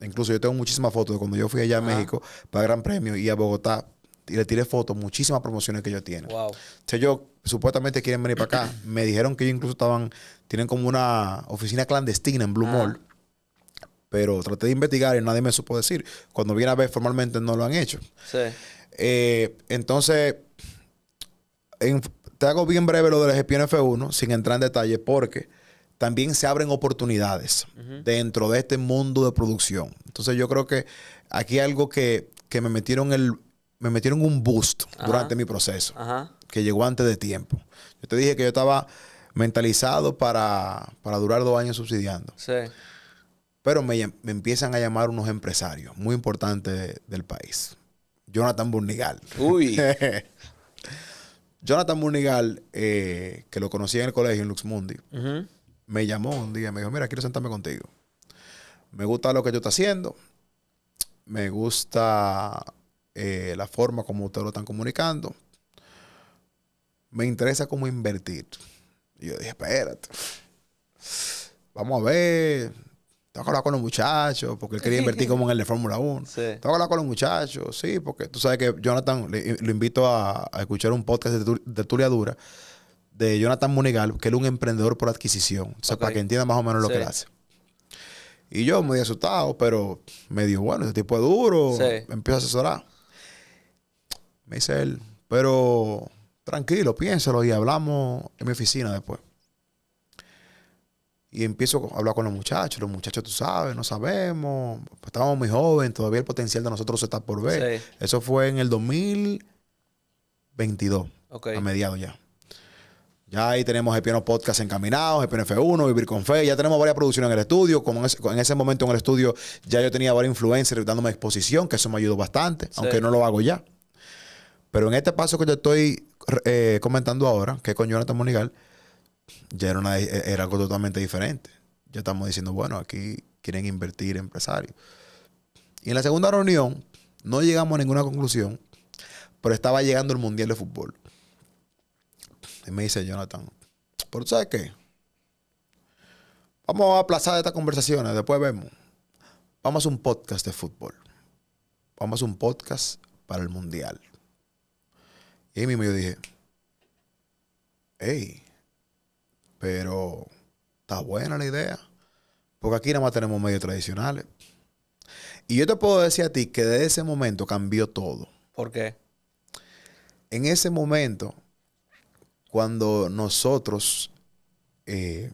Incluso yo tengo muchísimas fotos de cuando yo fui allá a México para Gran Premio y a Bogotá y le tiré fotos, muchísimas promociones que ellos tienen. Wow. supuestamente quieren venir para acá. Me dijeron que ellos incluso estaban, tienen como una oficina clandestina en Blue Mall. Pero traté de investigar y nadie me supo decir. Cuando vine a ver formalmente no lo han hecho. Sí. Eh, entonces, te hago bien breve lo del F 1 sin entrar en detalle porque también se abren oportunidades dentro de este mundo de producción. Entonces yo creo que aquí algo que, me metieron el, me metieron un boost durante mi proceso, que llegó antes de tiempo. Yo te dije que yo estaba mentalizado para, durar dos años subsidiando. Sí. Pero me, empiezan a llamar unos empresarios muy importantes del país. Jonathan Burnigal. Uy. Jonathan Burnigal, eh, que lo conocí en el colegio en Luxmundi. Mundi me llamó un día y me dijo, mira, quiero sentarme contigo. Me gusta lo que yo estoy haciendo. Me gusta eh, la forma como ustedes lo están comunicando. Me interesa cómo invertir. Y yo dije, espérate. Vamos a ver. Tengo que hablar con los muchachos, porque él quería invertir como en el de Fórmula 1. Tengo que hablar con los muchachos, sí, porque tú sabes que Jonathan, lo invito a, escuchar un podcast de, de Tulia Dura de Jonathan Munigal, que él es un emprendedor por adquisición. O sea, para que entienda más o menos lo que hace. Y yo medio asustado, pero me dijo, bueno, ese tipo es duro. Sí. Empiezo a asesorar. Me dice él, pero tranquilo, piénsalo y hablamos en mi oficina después. Y empiezo a hablar con los muchachos. Los muchachos, tú sabes, no sabemos. Pues estábamos muy jóvenes, todavía el potencial de nosotros está por ver. Eso fue en el 2022, a mediados ya. Ya ahí tenemos el Piano Podcast encaminados, el pnf 1 Vivir con Fe. Ya tenemos varias producciones en el estudio. Como en ese, momento en el estudio ya yo tenía varios influencers dándome exposición, que eso me ayudó bastante, aunque no lo hago ya. Pero en este paso que yo estoy eh, comentando ahora, que es con Jonathan Monigal, ya era, era algo totalmente diferente. Ya estamos diciendo, bueno, aquí quieren invertir empresarios. Y en la segunda reunión no llegamos a ninguna conclusión, pero estaba llegando el Mundial de Fútbol. Y me dice Jonathan, por ¿sabes qué? Vamos a aplazar estas conversaciones, después vemos. Vamos a hacer un podcast de fútbol. Vamos a hacer un podcast para el Mundial. Y ahí mismo yo dije, hey, pero está buena la idea. Porque aquí nada más tenemos medios tradicionales. Y yo te puedo decir a ti que desde ese momento cambió todo. ¿Por qué? En ese momento cuando nosotros eh,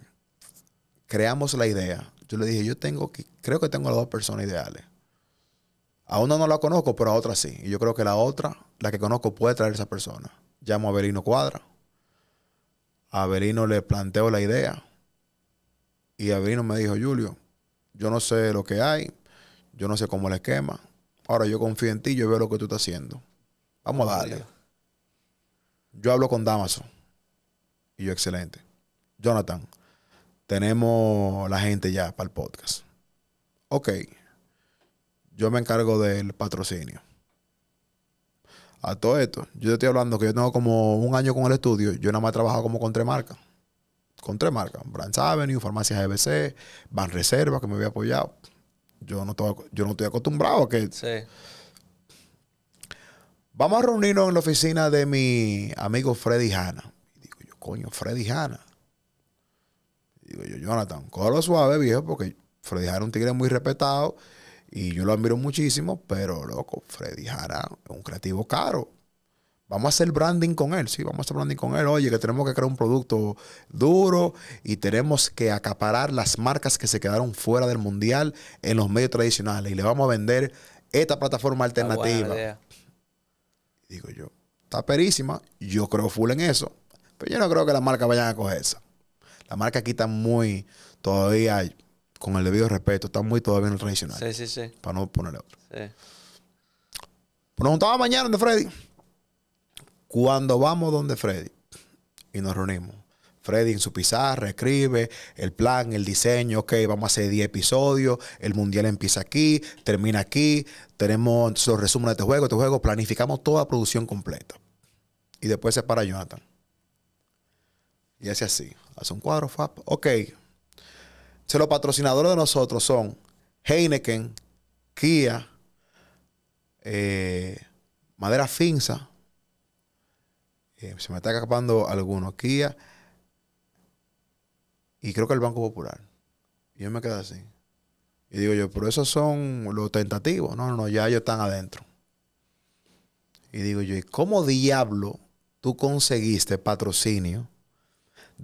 creamos la idea, yo le dije, yo tengo que, creo que tengo las dos personas ideales. A una no la conozco, pero a otra sí. Y yo creo que la otra, la que conozco, puede traer esa persona. Llamo a Avelino Cuadra. A Avelino le planteo la idea. Y Avelino me dijo, Julio, yo no sé lo que hay, yo no sé cómo el esquema. Ahora yo confío en ti, yo veo lo que tú estás haciendo. Vamos a darle. Yo hablo con Damaso. Y yo, excelente. Jonathan, tenemos la gente ya para el podcast. Ok, yo me encargo del patrocinio. A todo esto, yo te estoy hablando que yo tengo como un año con el estudio, yo nada más he trabajado como con tres marcas. Con tres Brands Avenue, Farmacia GBC, Van Reserva, que me había apoyado. Yo no, estoy, yo no estoy acostumbrado a que... Vamos a reunirnos en la oficina de mi amigo Freddy Hanna coño, Freddy Hanna. Digo yo, Jonathan, cógelo suave, viejo, porque Freddy Hanna es un tigre muy respetado y yo lo admiro muchísimo, pero loco, Freddy Hanna es un creativo caro. Vamos a hacer branding con él, sí, vamos a hacer branding con él. Oye, que tenemos que crear un producto duro y tenemos que acaparar las marcas que se quedaron fuera del mundial en los medios tradicionales y le vamos a vender esta plataforma ah, alternativa. Digo yo, está perísima, yo creo full en eso. Pero yo no creo que las marcas vayan a coger esa. La marcas aquí están muy, todavía, con el debido respeto, están muy todavía en el tradicional. Sí, sí, sí. Para no ponerle otro. Sí. nos juntamos mañana donde Freddy. Cuando vamos donde Freddy y nos reunimos. Freddy en su pizarra escribe el plan, el diseño, ok, vamos a hacer 10 episodios, el mundial empieza aquí, termina aquí, tenemos los resúmenes de este juego, este juego, planificamos toda producción completa. Y después se para Jonathan. Y hace así. Hace un cuadro, FAP. Ok. Entonces, los patrocinadores de nosotros son Heineken, Kia, eh, Madera Finsa eh, se me está escapando alguno. Kia. Y creo que el Banco Popular. Y yo me quedo así. Y digo yo, pero esos son los tentativos. No, no, no, ya ellos están adentro. Y digo yo, ¿y cómo diablo tú conseguiste patrocinio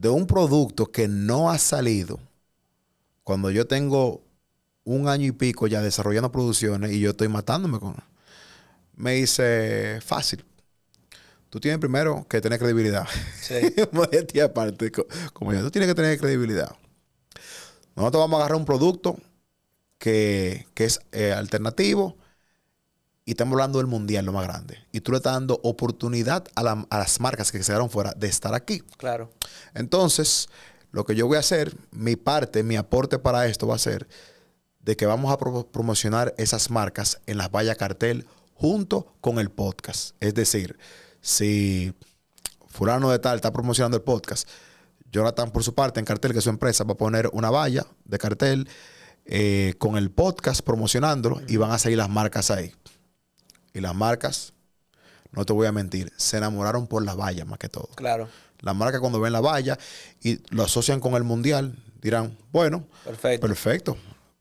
de un producto que no ha salido, cuando yo tengo un año y pico ya desarrollando producciones y yo estoy matándome con... Me dice, fácil. Tú tienes primero que tener credibilidad. Sí. aparte, como yo. Tú tienes que tener credibilidad. Nosotros vamos a agarrar un producto que, es eh, alternativo, y estamos hablando del mundial, lo más grande. Y tú le estás dando oportunidad a, las marcas que se quedaron fuera de estar aquí. Claro. Entonces, lo que yo voy a hacer, mi parte, mi aporte para esto va a ser de que vamos a promocionar esas marcas en las vallas cartel junto con el podcast. Es decir, si fulano de tal está promocionando el podcast, Jonathan por su parte en cartel, que es su empresa, va a poner una valla de cartel eh, con el podcast promocionándolo y van a salir las marcas ahí. Y las marcas, no te voy a mentir, se enamoraron por la valla más que todo. Claro. Las marcas cuando ven la valla y lo asocian con el mundial, dirán, bueno, perfecto. perfecto.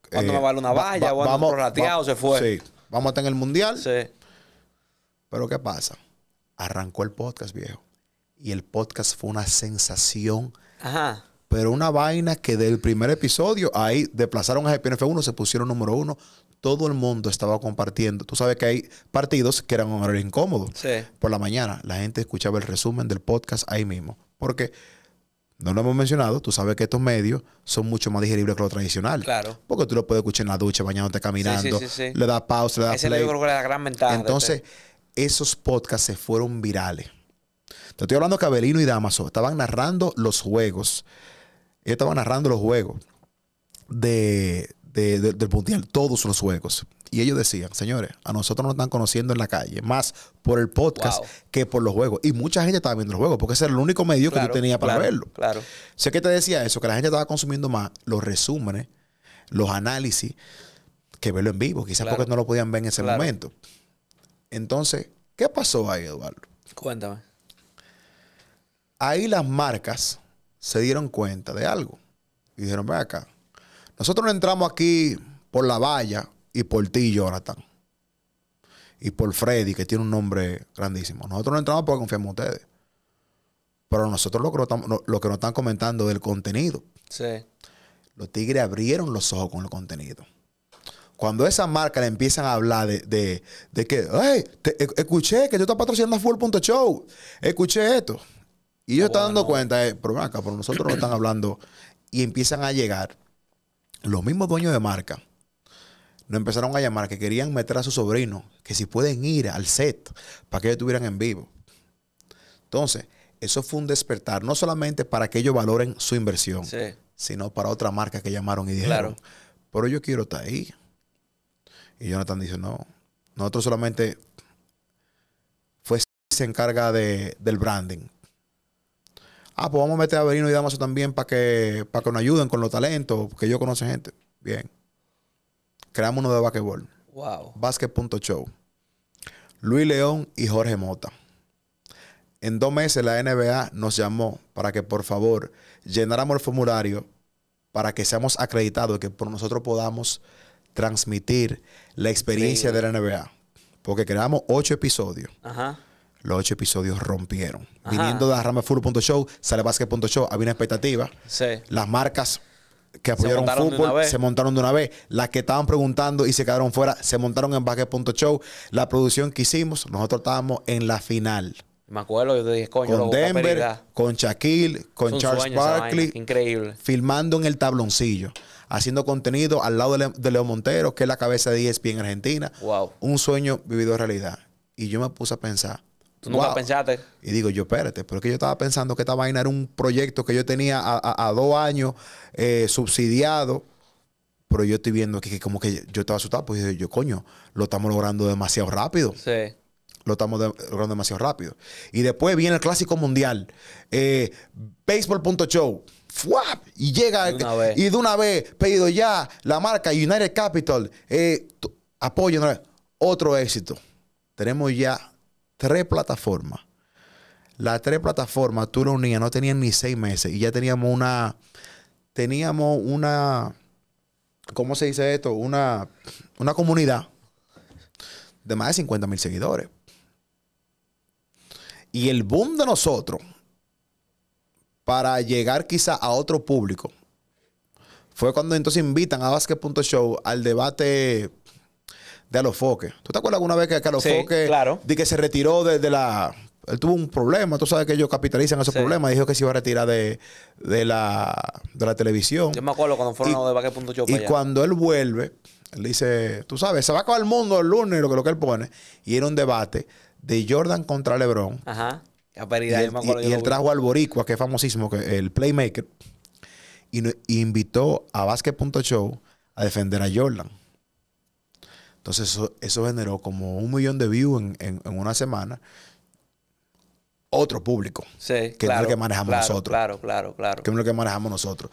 ¿Cuánto me eh, vale una valla? Va, va, vamos, se fue. Sí, vamos a estar en el mundial. Sí. Pero ¿qué pasa? Arrancó el podcast, viejo. Y el podcast fue una sensación. Ajá. Pero una vaina que del primer episodio ahí desplazaron a GPNF1, se pusieron número uno, todo el mundo estaba compartiendo. Tú sabes que hay partidos que eran un horario incómodo. Sí. Por la mañana, la gente escuchaba el resumen del podcast ahí mismo. Porque, no lo hemos mencionado, tú sabes que estos medios son mucho más digeribles que lo tradicional. Claro. Porque tú lo puedes escuchar en la ducha, bañándote, caminando. Sí, sí, le das pausa, le das play. la gran ventaja. Entonces, este. esos podcasts se fueron virales. Te estoy hablando que Cabelino y Damaso estaban narrando los juegos. Ellos estaban narrando los juegos de, del Mundial, todos los juegos. Y ellos decían, señores, a nosotros nos están conociendo en la calle, más por el podcast que por los juegos. Y mucha gente estaba viendo los juegos, porque ese era el único medio que yo tenía para verlo. Claro. Sé que te decía eso, que la gente estaba consumiendo más los resúmenes, los análisis, que verlo en vivo, quizás porque no lo podían ver en ese momento. Entonces, ¿qué pasó ahí, Eduardo? Cuéntame. Ahí las marcas se dieron cuenta de algo. Y dijeron, ven acá, nosotros no entramos aquí por la valla y por ti, Jonathan. Y por Freddy, que tiene un nombre grandísimo. Nosotros no entramos porque confiamos en ustedes. Pero nosotros lo que, nos están comentando del contenido. Sí. Los tigres abrieron los ojos con el contenido. Cuando esa marca le empiezan a hablar de, que, ay e, escuché que tú estás patrocinando a Full.show. Escuché esto. Y yo ah, estaba dando cuenta, eh, pero acá, pero nosotros no están hablando y empiezan a llegar los mismos dueños de marca nos empezaron a llamar que querían meter a su sobrino, que si pueden ir al set para que ellos estuvieran en vivo. Entonces, eso fue un despertar, no solamente para que ellos valoren su inversión, sino para otra marca que llamaron y dijeron, pero yo quiero estar ahí. Y Jonathan dice, no, nosotros solamente fue se encarga del branding, Ah, pues vamos a meter a Berino y Damaso también para que, nos ayuden con los talentos, porque yo conozco gente. Bien. Creamos uno de basquetbol. Wow. Basket.show. Luis León y Jorge Mota. En dos meses la NBA nos llamó para que por favor llenáramos el formulario para que seamos acreditados y que por nosotros podamos transmitir la experiencia de la NBA. Porque creamos ocho episodios. Ajá los ocho episodios rompieron. Viniendo de sale Show había una expectativa. Las marcas que apoyaron fútbol se montaron de una vez. Las que estaban preguntando y se quedaron fuera se montaron en basket.show. La producción que hicimos, nosotros estábamos en la final. Me acuerdo, yo te dije, coño, con Denver, con Shaquille, con Charles Barkley. Increíble. Filmando en el tabloncillo, haciendo contenido al lado de, Leo Montero, que es la cabeza de ESPN en Argentina. Wow. Un sueño vivido en realidad. Y yo me puse a pensar, nunca pensaste. Y digo yo, espérate, pero es que yo estaba pensando que esta vaina era un proyecto que yo tenía a, dos años eh, subsidiado. Pero yo estoy viendo que, como que yo estaba asustado, pues yo, coño, lo estamos logrando demasiado rápido. Sí lo estamos logrando demasiado rápido. Y después viene el clásico mundial. Eh, Baseball.show. Y llega. y de una vez, pedido ya, la marca United Capital. Eh, apoyo. Otro éxito. Tenemos ya tres plataformas. Las tres plataformas, tú lo unías, no tenían ni seis meses y ya teníamos una, teníamos una, ¿cómo se dice esto? Una, una comunidad de más de 50 mil seguidores. Y el boom de nosotros para llegar quizá a otro público fue cuando entonces invitan a Basket.show al debate los foques. ¿Tú te acuerdas alguna vez que, a los foques claro. que se retiró desde la. Él tuvo un problema, tú sabes que ellos capitalizan esos problemas. Dijo que se iba a retirar de, de, la, televisión. Yo me acuerdo cuando fueron y, de Y cuando él vuelve, él dice, tú sabes, se va a acabar el mundo el lunes, lo que, lo que él pone. Y era un debate de Jordan contra LeBron. Ajá. y él, trajo al Boricua, que es famosísimo, que, el Playmaker. Y, invitó a Basket.show a defender a Jordan. Entonces eso, generó como un millón de views en, una semana. Otro público. Sí, que es el que manejamos nosotros. Claro, claro, claro. Que es lo que manejamos nosotros.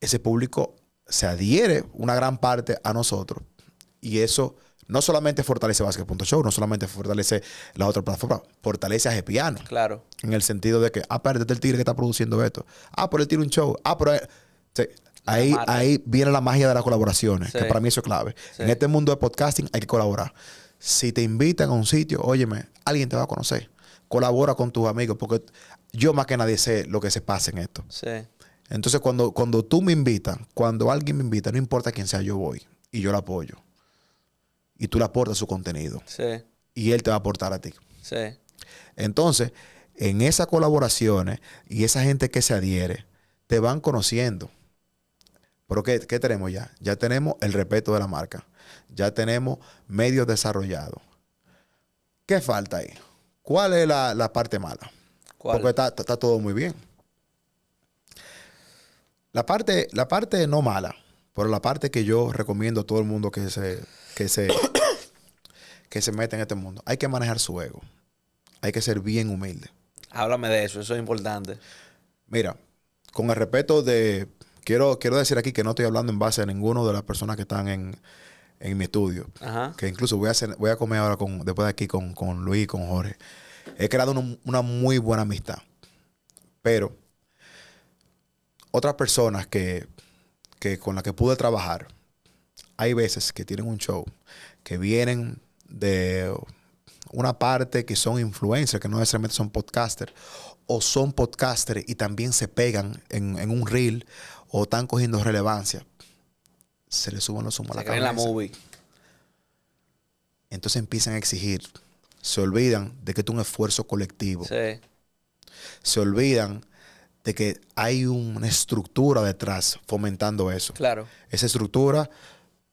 Ese público se adhiere una gran parte a nosotros. Y eso no solamente fortalece Show no solamente fortalece la otra plataforma, fortalece a Gepiano. Claro. En el sentido de que, ah, perdete este el tigre que está produciendo esto. Ah, pero él tiene un show. Ah, pero. Ahí, ahí viene la magia de las colaboraciones, que para mí eso es clave. En este mundo de podcasting hay que colaborar. Si te invitan a un sitio, óyeme, alguien te va a conocer. Colabora con tus amigos, porque yo más que nadie sé lo que se pasa en esto. Sí. Entonces, cuando, cuando tú me invitas, cuando alguien me invita, no importa quién sea, yo voy y yo lo apoyo. Y tú le aportas su contenido. Sí. Y él te va a aportar a ti. Sí. Entonces, en esas colaboraciones y esa gente que se adhiere, te van conociendo. Pero ¿qué, tenemos ya? Ya tenemos el respeto de la marca. Ya tenemos medios desarrollados. ¿Qué falta ahí? ¿Cuál es la, parte mala? Porque está, todo muy bien. La parte, la parte no mala, pero la parte que yo recomiendo a todo el mundo que se, que se, que se meta en este mundo, hay que manejar su ego. Hay que ser bien humilde. Háblame de eso, eso es importante. Mira, con el respeto de quiero, decir aquí que no estoy hablando en base a ninguno de las personas que están en, en mi estudio. Que incluso voy a, hacer, voy a comer ahora con, después de aquí con, con Luis y con Jorge. He creado una, muy buena amistad. Pero otras personas que, con las que pude trabajar, hay veces que tienen un show, que vienen de una parte que son influencers, que no necesariamente son podcasters, o son podcasters y también se pegan en un reel o están cogiendo relevancia, se le suman los humos a la cabeza. la movie. Entonces empiezan a exigir. Se olvidan de que es un esfuerzo colectivo. Sí. Se olvidan de que hay una estructura detrás fomentando eso. Claro. Esa estructura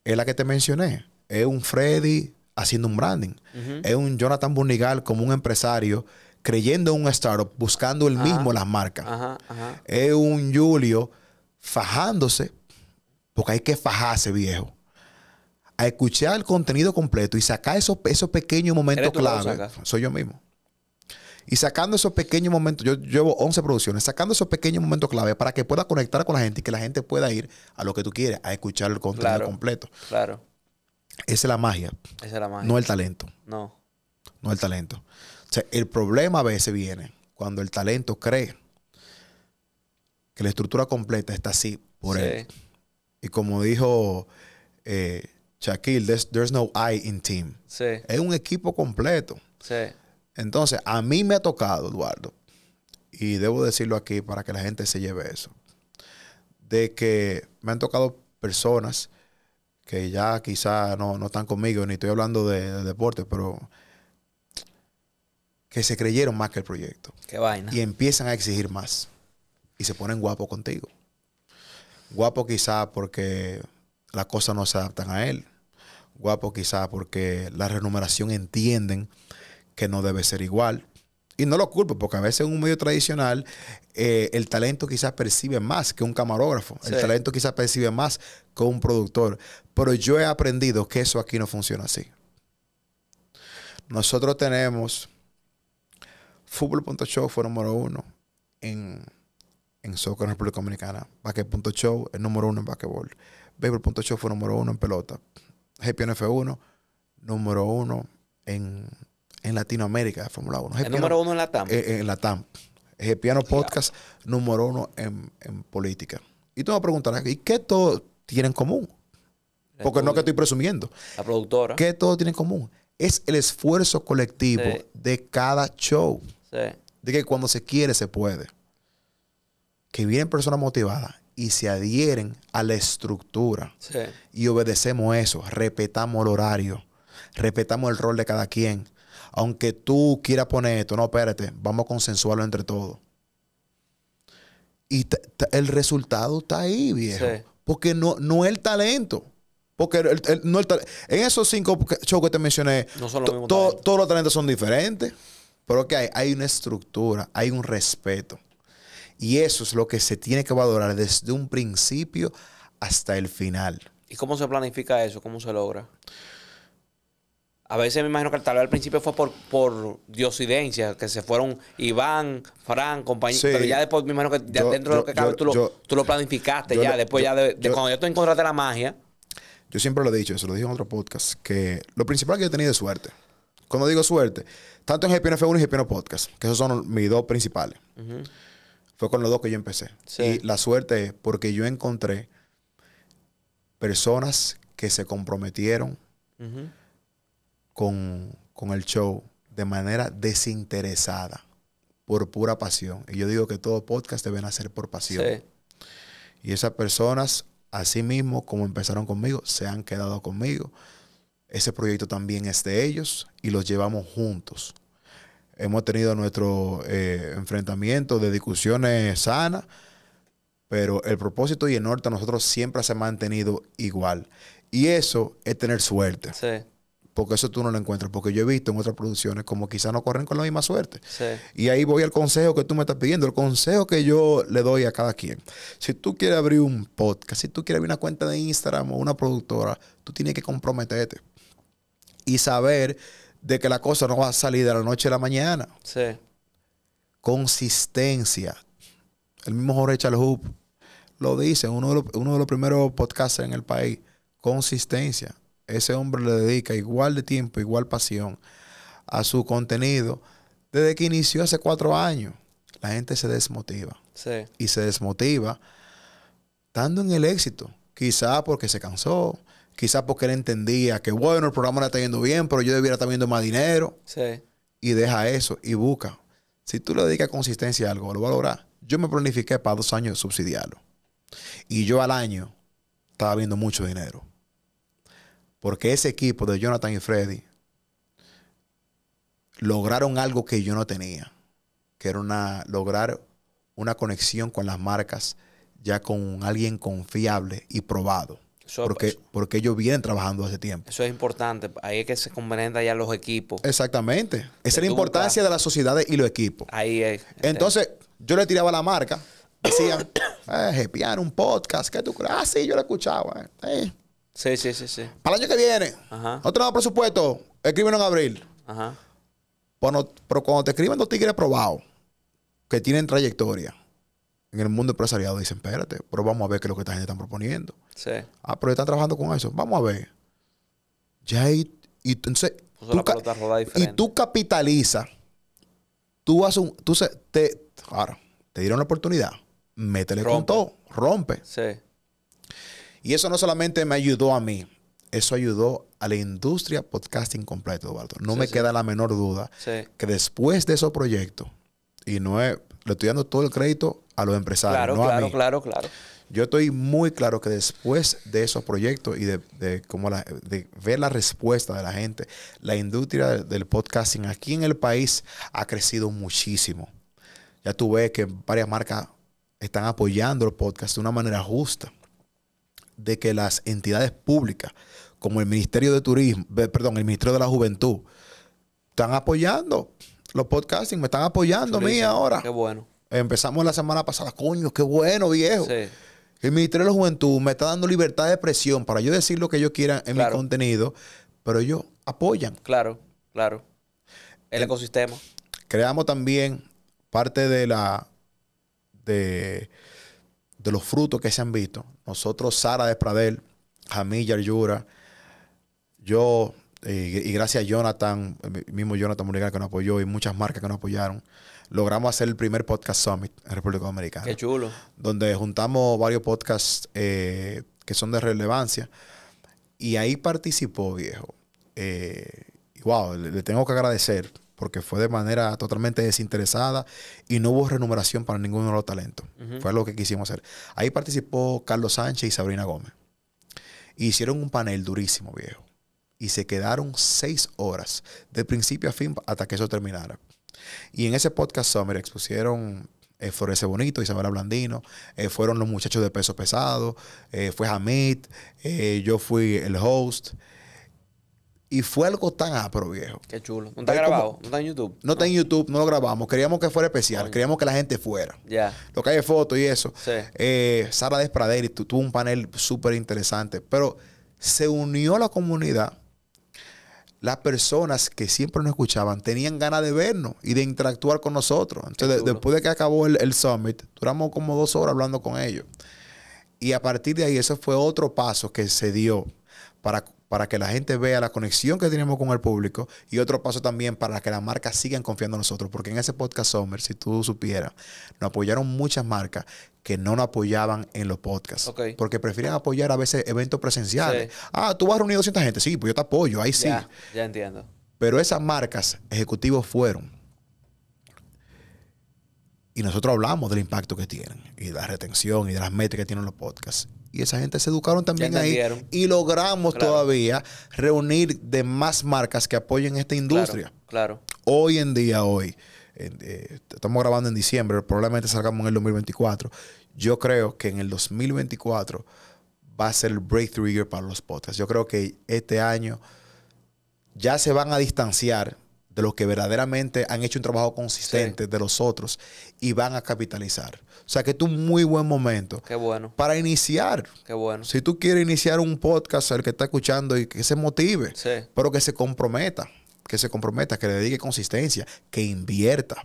es la que te mencioné. Es un Freddy haciendo un branding. Es un Jonathan Bunigal como un empresario creyendo en un startup, buscando él mismo las marcas. Es un Julio fajándose, porque hay que fajarse, viejo, a escuchar el contenido completo y sacar esos, pequeños momentos clave. Soy yo mismo. Y sacando esos pequeños momentos, yo llevo 11 producciones, sacando esos pequeños momentos clave para que pueda conectar con la gente y que la gente pueda ir a lo que tú quieres, a escuchar el contenido completo. Claro. Esa es la magia. Esa es la magia. No el talento. No. No el talento. O sea, el problema a veces viene cuando el talento cree que la estructura completa está así por él. Y como dijo eh, Shaquille, there's, no I in team. Es un equipo completo. Entonces, a mí me ha tocado, Eduardo, y debo decirlo aquí para que la gente se lleve eso, de que me han tocado personas que ya quizá no, están conmigo, ni estoy hablando de, deporte, pero que se creyeron más que el proyecto. Qué vaina. Y empiezan a exigir más y se ponen guapos contigo. Guapo quizá porque las cosas no se adaptan a él. Guapo quizá porque la remuneración entienden que no debe ser igual. Y no lo culpo, porque a veces en un medio tradicional eh, el talento quizás percibe más que un camarógrafo, el talento quizás percibe más que un productor, pero yo he aprendido que eso aquí no funciona así. Nosotros tenemos Fútbol.show fue número uno en en soccer en República Dominicana. show el número uno en basquetbol. show fue número uno en pelota. GPN F1, número uno en, en Latinoamérica, Fórmula 1. El número uno en la TAMP. Eh, eh, en la TAM. GPN Podcast, número uno en, política. Y tú me preguntarás, ¿y qué todo tiene en común? Porque no que estoy presumiendo. La productora. ¿Qué todo tiene en común? Es el esfuerzo colectivo de cada show. De que cuando se quiere, se puede que vienen personas motivadas y se adhieren a la estructura. Y obedecemos eso, respetamos el horario, respetamos el rol de cada quien. Aunque tú quieras poner esto, no, espérate, vamos a consensuarlo entre todos. Y el resultado está ahí, viejo. Porque no, no es el talento. Porque en esos cinco shows que te mencioné, todos los talentos son diferentes. Pero que hay, hay una estructura, hay un respeto. Y eso es lo que se tiene que valorar desde un principio hasta el final. ¿Y cómo se planifica eso? ¿Cómo se logra? A veces me imagino que tal vez al principio fue por, por diosidencia, que se fueron Iván, Fran, compañía. Pero ya después me imagino que dentro de lo que cabe tú, lo, planificaste ya. después ya de, cuando ya tú encontraste la magia. Yo siempre lo he dicho, se lo dije en otro podcast, que lo principal que yo he tenido es suerte. Cuando digo suerte, tanto en GPNF1 y GPN Podcast, que esos son mis dos principales. Fue con los dos que yo empecé. Y la suerte es porque yo encontré personas que se comprometieron con, con el show de manera desinteresada, por pura pasión. Y yo digo que todo podcast deben hacer por pasión. Y esas personas, así mismo como empezaron conmigo, se han quedado conmigo. Ese proyecto también es de ellos y los llevamos juntos. Hemos tenido nuestro eh, enfrentamiento de discusiones sanas, pero el propósito y el norte a nosotros siempre se ha mantenido igual. Y eso es tener suerte. Porque eso tú no lo encuentras. Porque yo he visto en otras producciones como quizás no corren con la misma suerte. Y ahí voy al consejo que tú me estás pidiendo, el consejo que yo le doy a cada quien. Si tú quieres abrir un podcast, si tú quieres abrir una cuenta de Instagram o una productora, tú tienes que comprometerte y saber de que la cosa no va a salir de la noche a la mañana. Sí. Consistencia. El mismo Jorge hoop lo dice en uno de los, uno de los primeros podcasts en el país. Consistencia. Ese hombre le dedica igual de tiempo, igual pasión a su contenido desde que inició hace cuatro años. La gente se desmotiva. Sí. Y se desmotiva estando en el éxito. Quizá porque se cansó, Quizás porque él entendía que, bueno, el programa le está yendo bien, pero yo debiera estar viendo más dinero. Sí. Y deja eso y busca. Si tú le dedicas consistencia a algo, lo va a lograr. Yo me planifiqué para dos años de subsidiarlo. Y yo al año estaba viendo mucho dinero. Porque ese equipo de Jonathan y Freddy lograron algo que yo no tenía, que era una, lograr una conexión con las marcas, ya con alguien confiable y probado porque, porque ellos vienen trabajando hace tiempo. Eso es importante. Ahí es que se comprendan ya los equipos. Exactamente. Esa es la importancia de las sociedades y los equipos. Ahí es. Este. Entonces, yo le tiraba la marca. Decían, eh, un podcast. ¿Qué tú crees? Ah, sí, yo lo escuchaba. Eh. Eh. Sí, sí, sí, sí. Para el año que viene, Ajá. otro nuevo presupuesto, Escríbelo en abril. Ajá. Pero, pero cuando te escriben dos tigres probados, que tienen trayectoria, en el mundo empresarial dicen, espérate, pero vamos a ver qué es lo que esta gente está proponiendo. Sí. Ah, pero están trabajando con eso. Vamos a ver. Ya hay, y pues tú y tú capitalizas. Tú haces un, tú te, te dieron la oportunidad. Métele con todo. Rompe. Sí. Y eso no solamente me ayudó a mí, eso ayudó a la industria podcasting completa, Eduardo. No me queda la menor duda que después de esos proyectos, y no es le estoy dando todo el crédito a los empresarios. Claro, claro, claro, claro. Yo estoy muy claro que después de esos proyectos y de, de ver la respuesta de la gente, la industria del, del, podcasting aquí en el país ha crecido muchísimo. Ya tú ves que varias marcas están apoyando el podcast de una manera justa, de que las entidades públicas, como el Ministerio de Turismo, perdón, el Ministerio de la Juventud, están apoyando los podcasting me están apoyando a mí ahora. Qué bueno. Empezamos la semana pasada, coño, qué bueno, viejo. Sí. El Ministerio de la Juventud me está dando libertad de expresión para yo decir lo que yo quiera en mi contenido, pero ellos apoyan. Claro, claro. El eh, ecosistema. Creamos también parte de la de, de, los frutos que se han visto. Nosotros, Sara de Pradel, Jamil Yura, yo, eh, y gracias a Jonathan, mismo Jonathan Murigal que nos apoyó y muchas marcas que nos apoyaron, logramos hacer el primer Podcast Summit en República Dominicana. Qué chulo. Donde juntamos varios podcasts eh, que son de relevancia. Y ahí participó, viejo. Eh, wow, le, tengo que agradecer porque fue de manera totalmente desinteresada y no hubo remuneración para ninguno de los talentos. Fue lo que quisimos hacer. Ahí participó Carlos Sánchez y Sabrina Gómez. Hicieron un panel durísimo, viejo y se quedaron seis horas, de principio a fin, hasta que eso terminara. Y en ese podcast Summer expusieron eh, Florece Bonito, Isabela Blandino, eh, fueron los muchachos de peso pesado, eh, fue Hamid, eh, yo fui el host. Y fue algo tan apro, viejo. Qué chulo. ¿No está grabado? ¿No está en YouTube? No, está en YouTube, no lo grabamos. Queríamos que fuera especial, queríamos que la gente fuera. Ya. Lo que hay de y eso. Eh, Sara Despraderi tuvo un panel súper interesante, pero se unió la comunidad las personas que siempre nos escuchaban tenían ganas de vernos y de interactuar con nosotros. Entonces, después de que acabó el, el, summit, duramos como dos horas hablando con ellos. Y a partir de ahí, eso fue otro paso que se dio para para que la gente vea la conexión que tenemos con el público y otro paso también para que las marcas sigan confiando en nosotros, porque en ese podcast Summer, si tú supieras, nos apoyaron muchas marcas que no nos apoyaban en los podcasts, porque prefieren apoyar a veces eventos presenciales. Ah, tú vas a reunir 200 gente, sí, pues yo te apoyo, ahí sí. Ya, ya entiendo. Pero esas marcas ejecutivos fueron. Y nosotros hablamos del impacto que tienen y de la retención y de las métricas que tienen los podcasts. Y esa gente se educaron también ahí. Y logramos todavía reunir de más marcas que apoyen esta industria. Claro. Hoy en día, hoy, eh, estamos grabando en diciembre, probablemente salgamos en el 2024. Yo creo que en el 2024 va a ser el breakthrough year para los podcasts. Yo creo que este año ya se van a distanciar de los que verdaderamente han hecho un trabajo consistente de los otros y van a capitalizar. O sea, que es un muy buen momento. Qué bueno. Para iniciar. Qué bueno. Si tú quieres iniciar un podcast, el que está escuchando y que se motive, sí. pero que se comprometa, que se comprometa, que le dedique consistencia, que invierta,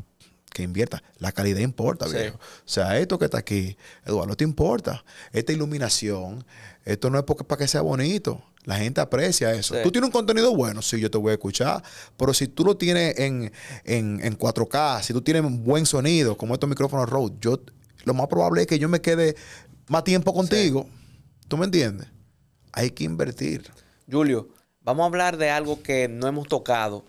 que invierta. La calidad importa, viejo. O sea, esto que está aquí, Eduardo, te importa. Esta iluminación, esto no es porque, para que sea bonito. La gente aprecia eso. Tú tienes un contenido bueno, sí, yo te voy a escuchar. Pero si tú lo tienes en, en 4K, si tú tienes un buen sonido, como estos micrófonos Rode, yo lo más probable es que yo me quede más tiempo contigo. ¿Tú me entiendes? Hay que invertir. Julio, vamos a hablar de algo que no hemos tocado,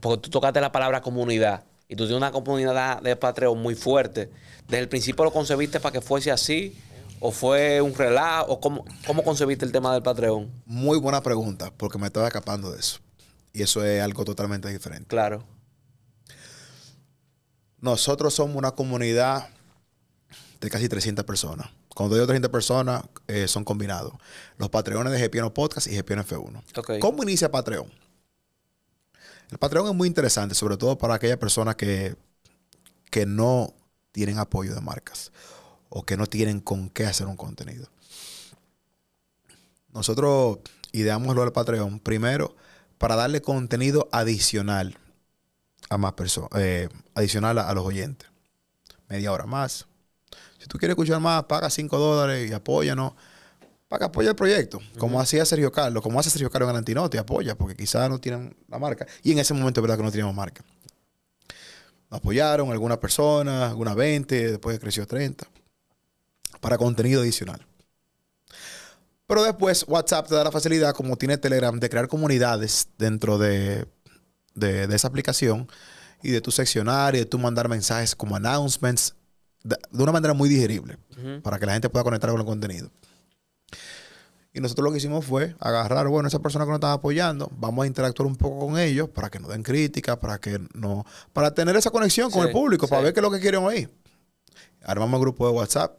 porque tú tocaste la palabra comunidad. Y tú tienes una comunidad de Patreon muy fuerte. ¿Desde el principio lo concebiste para que fuese así? ¿O fue un relajo? ¿O cómo, cómo, concebiste el tema del Patreon? Muy buena pregunta, porque me estaba escapando de eso. Y eso es algo totalmente diferente. Claro. Nosotros somos una comunidad de casi 300 personas. Cuando digo 300 personas, eh, son combinados. Los Patreones de GPN Podcast y GPN F1. ¿Cómo inicia Patreon? El Patreon es muy interesante, sobre todo para aquellas personas que, que no tienen apoyo de marcas o que no tienen con qué hacer un contenido. Nosotros ideamos lo del Patreon primero para darle contenido adicional a más personas, eh, adicional a los oyentes. Media hora más, si tú quieres escuchar más, paga 5 dólares y apóyanos. Para que apoye el proyecto. Como hacía Sergio Carlos, como hace Sergio Carlos Garantino, te apoya, porque quizás no tienen la marca. Y en ese momento es verdad que no teníamos marca. apoyaron algunas personas, algunas 20, después creció 30. Para contenido adicional. Pero después WhatsApp te da la facilidad, como tiene Telegram, de crear comunidades dentro de, esa aplicación y de tu seccionar y de tu mandar mensajes como announcements de, una manera muy digerible para que la gente pueda conectar con el contenido. Y nosotros lo que hicimos fue agarrar, bueno, esa persona que nos estaba apoyando, vamos a interactuar un poco con ellos para que nos den críticas, para que no, para tener esa conexión con el público, para ver qué es lo que quieren oír. Armamos un grupo de WhatsApp.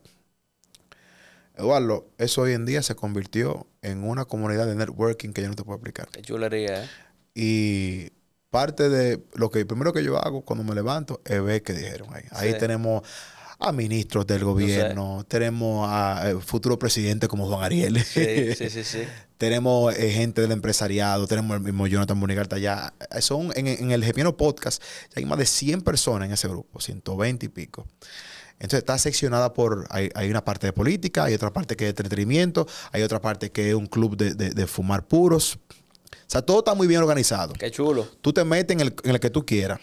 Eduardo, eso hoy en día se convirtió en una comunidad de networking que yo no te puedo explicar. Qué chulería, ¿eh? Y parte de lo que primero que yo hago cuando me levanto es ver qué dijeron ahí. Ahí tenemos a ministros del gobierno, tenemos a eh, futuro presidente como Juan Ariel, sí, sí, sí, tenemos eh, gente del empresariado, tenemos el mismo Jonathan Bonigarta ya. Eh, son en, el Gepiano Podcast, hay más de 100 personas en ese grupo, 120 y pico. Entonces está seccionada por, hay, una parte de política, hay otra parte que es entretenimiento, hay otra parte que es un club de, fumar puros. O sea, todo está muy bien organizado. Qué chulo. Tú te metes en el que tú quieras,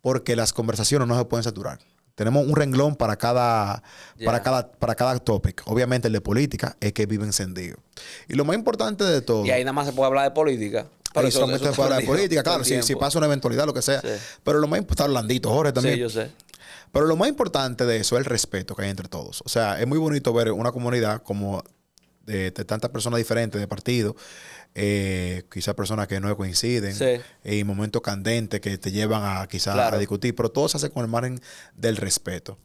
porque las conversaciones no se pueden saturar. Tenemos un renglón para cada, para cada, para cada topic. Obviamente el de política es que vive encendido. Y lo más importante de todo. Y ahí nada más se puede hablar de política. Pero solamente se puede hablar de política, claro, si, si, pasa una eventualidad, lo que sea. Pero lo más importante, Jorge también. Sí, yo sé. Pero lo más importante de eso es el respeto que hay entre todos. O sea, es muy bonito ver una comunidad como de, de tantas personas diferentes, de partidos, eh, quizás personas que no coinciden, y momentos candentes que te llevan a quizás a discutir, pero todo se hace con el margen del respeto.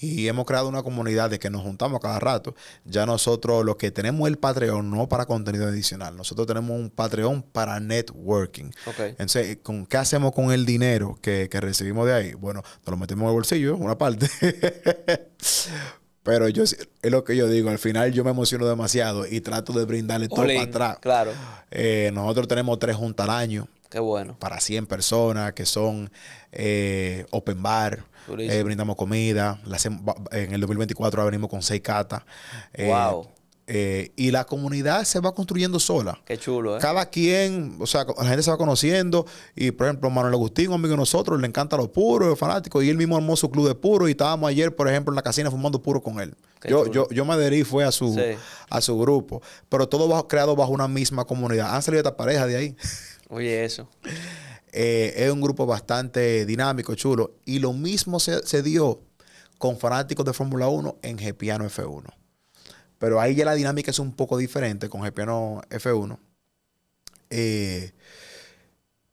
Y hemos creado una comunidad de que nos juntamos cada rato. Ya nosotros lo que tenemos el Patreon no para contenido adicional, nosotros tenemos un Patreon para networking. Entonces, ¿qué hacemos con el dinero que, que recibimos de ahí? Bueno, nos lo metemos en el bolsillo, una parte. Pero yo es lo que yo digo, al final yo me emociono demasiado y trato de brindarle todo para atrás. Claro. Eh, nosotros tenemos tres juntas al año. Qué bueno. Para 100 personas que son eh, open bar. Eh, brindamos comida. en el 2024 venimos con seis catas. wow. Eh, y la comunidad se va construyendo sola. Qué chulo, ¿eh? Cada quien, o sea, la gente se va conociendo. Y por ejemplo, Manuel Agustín, un amigo de nosotros, le encanta lo puro, es fanático. Y él mismo armó su club de puro. Y estábamos ayer, por ejemplo, en la casina fumando puro con él. yo, yo, yo me adherí, fue a su, a su grupo. Pero todo creado bajo una misma comunidad. Han salido esta pareja de ahí. Oye, eso. Eh, es un grupo bastante dinámico, chulo. Y lo mismo se, dio con fanáticos de Fórmula 1 en Gpiano F1. Pero ahí ya la dinámica es un poco diferente con piano F1. Eh,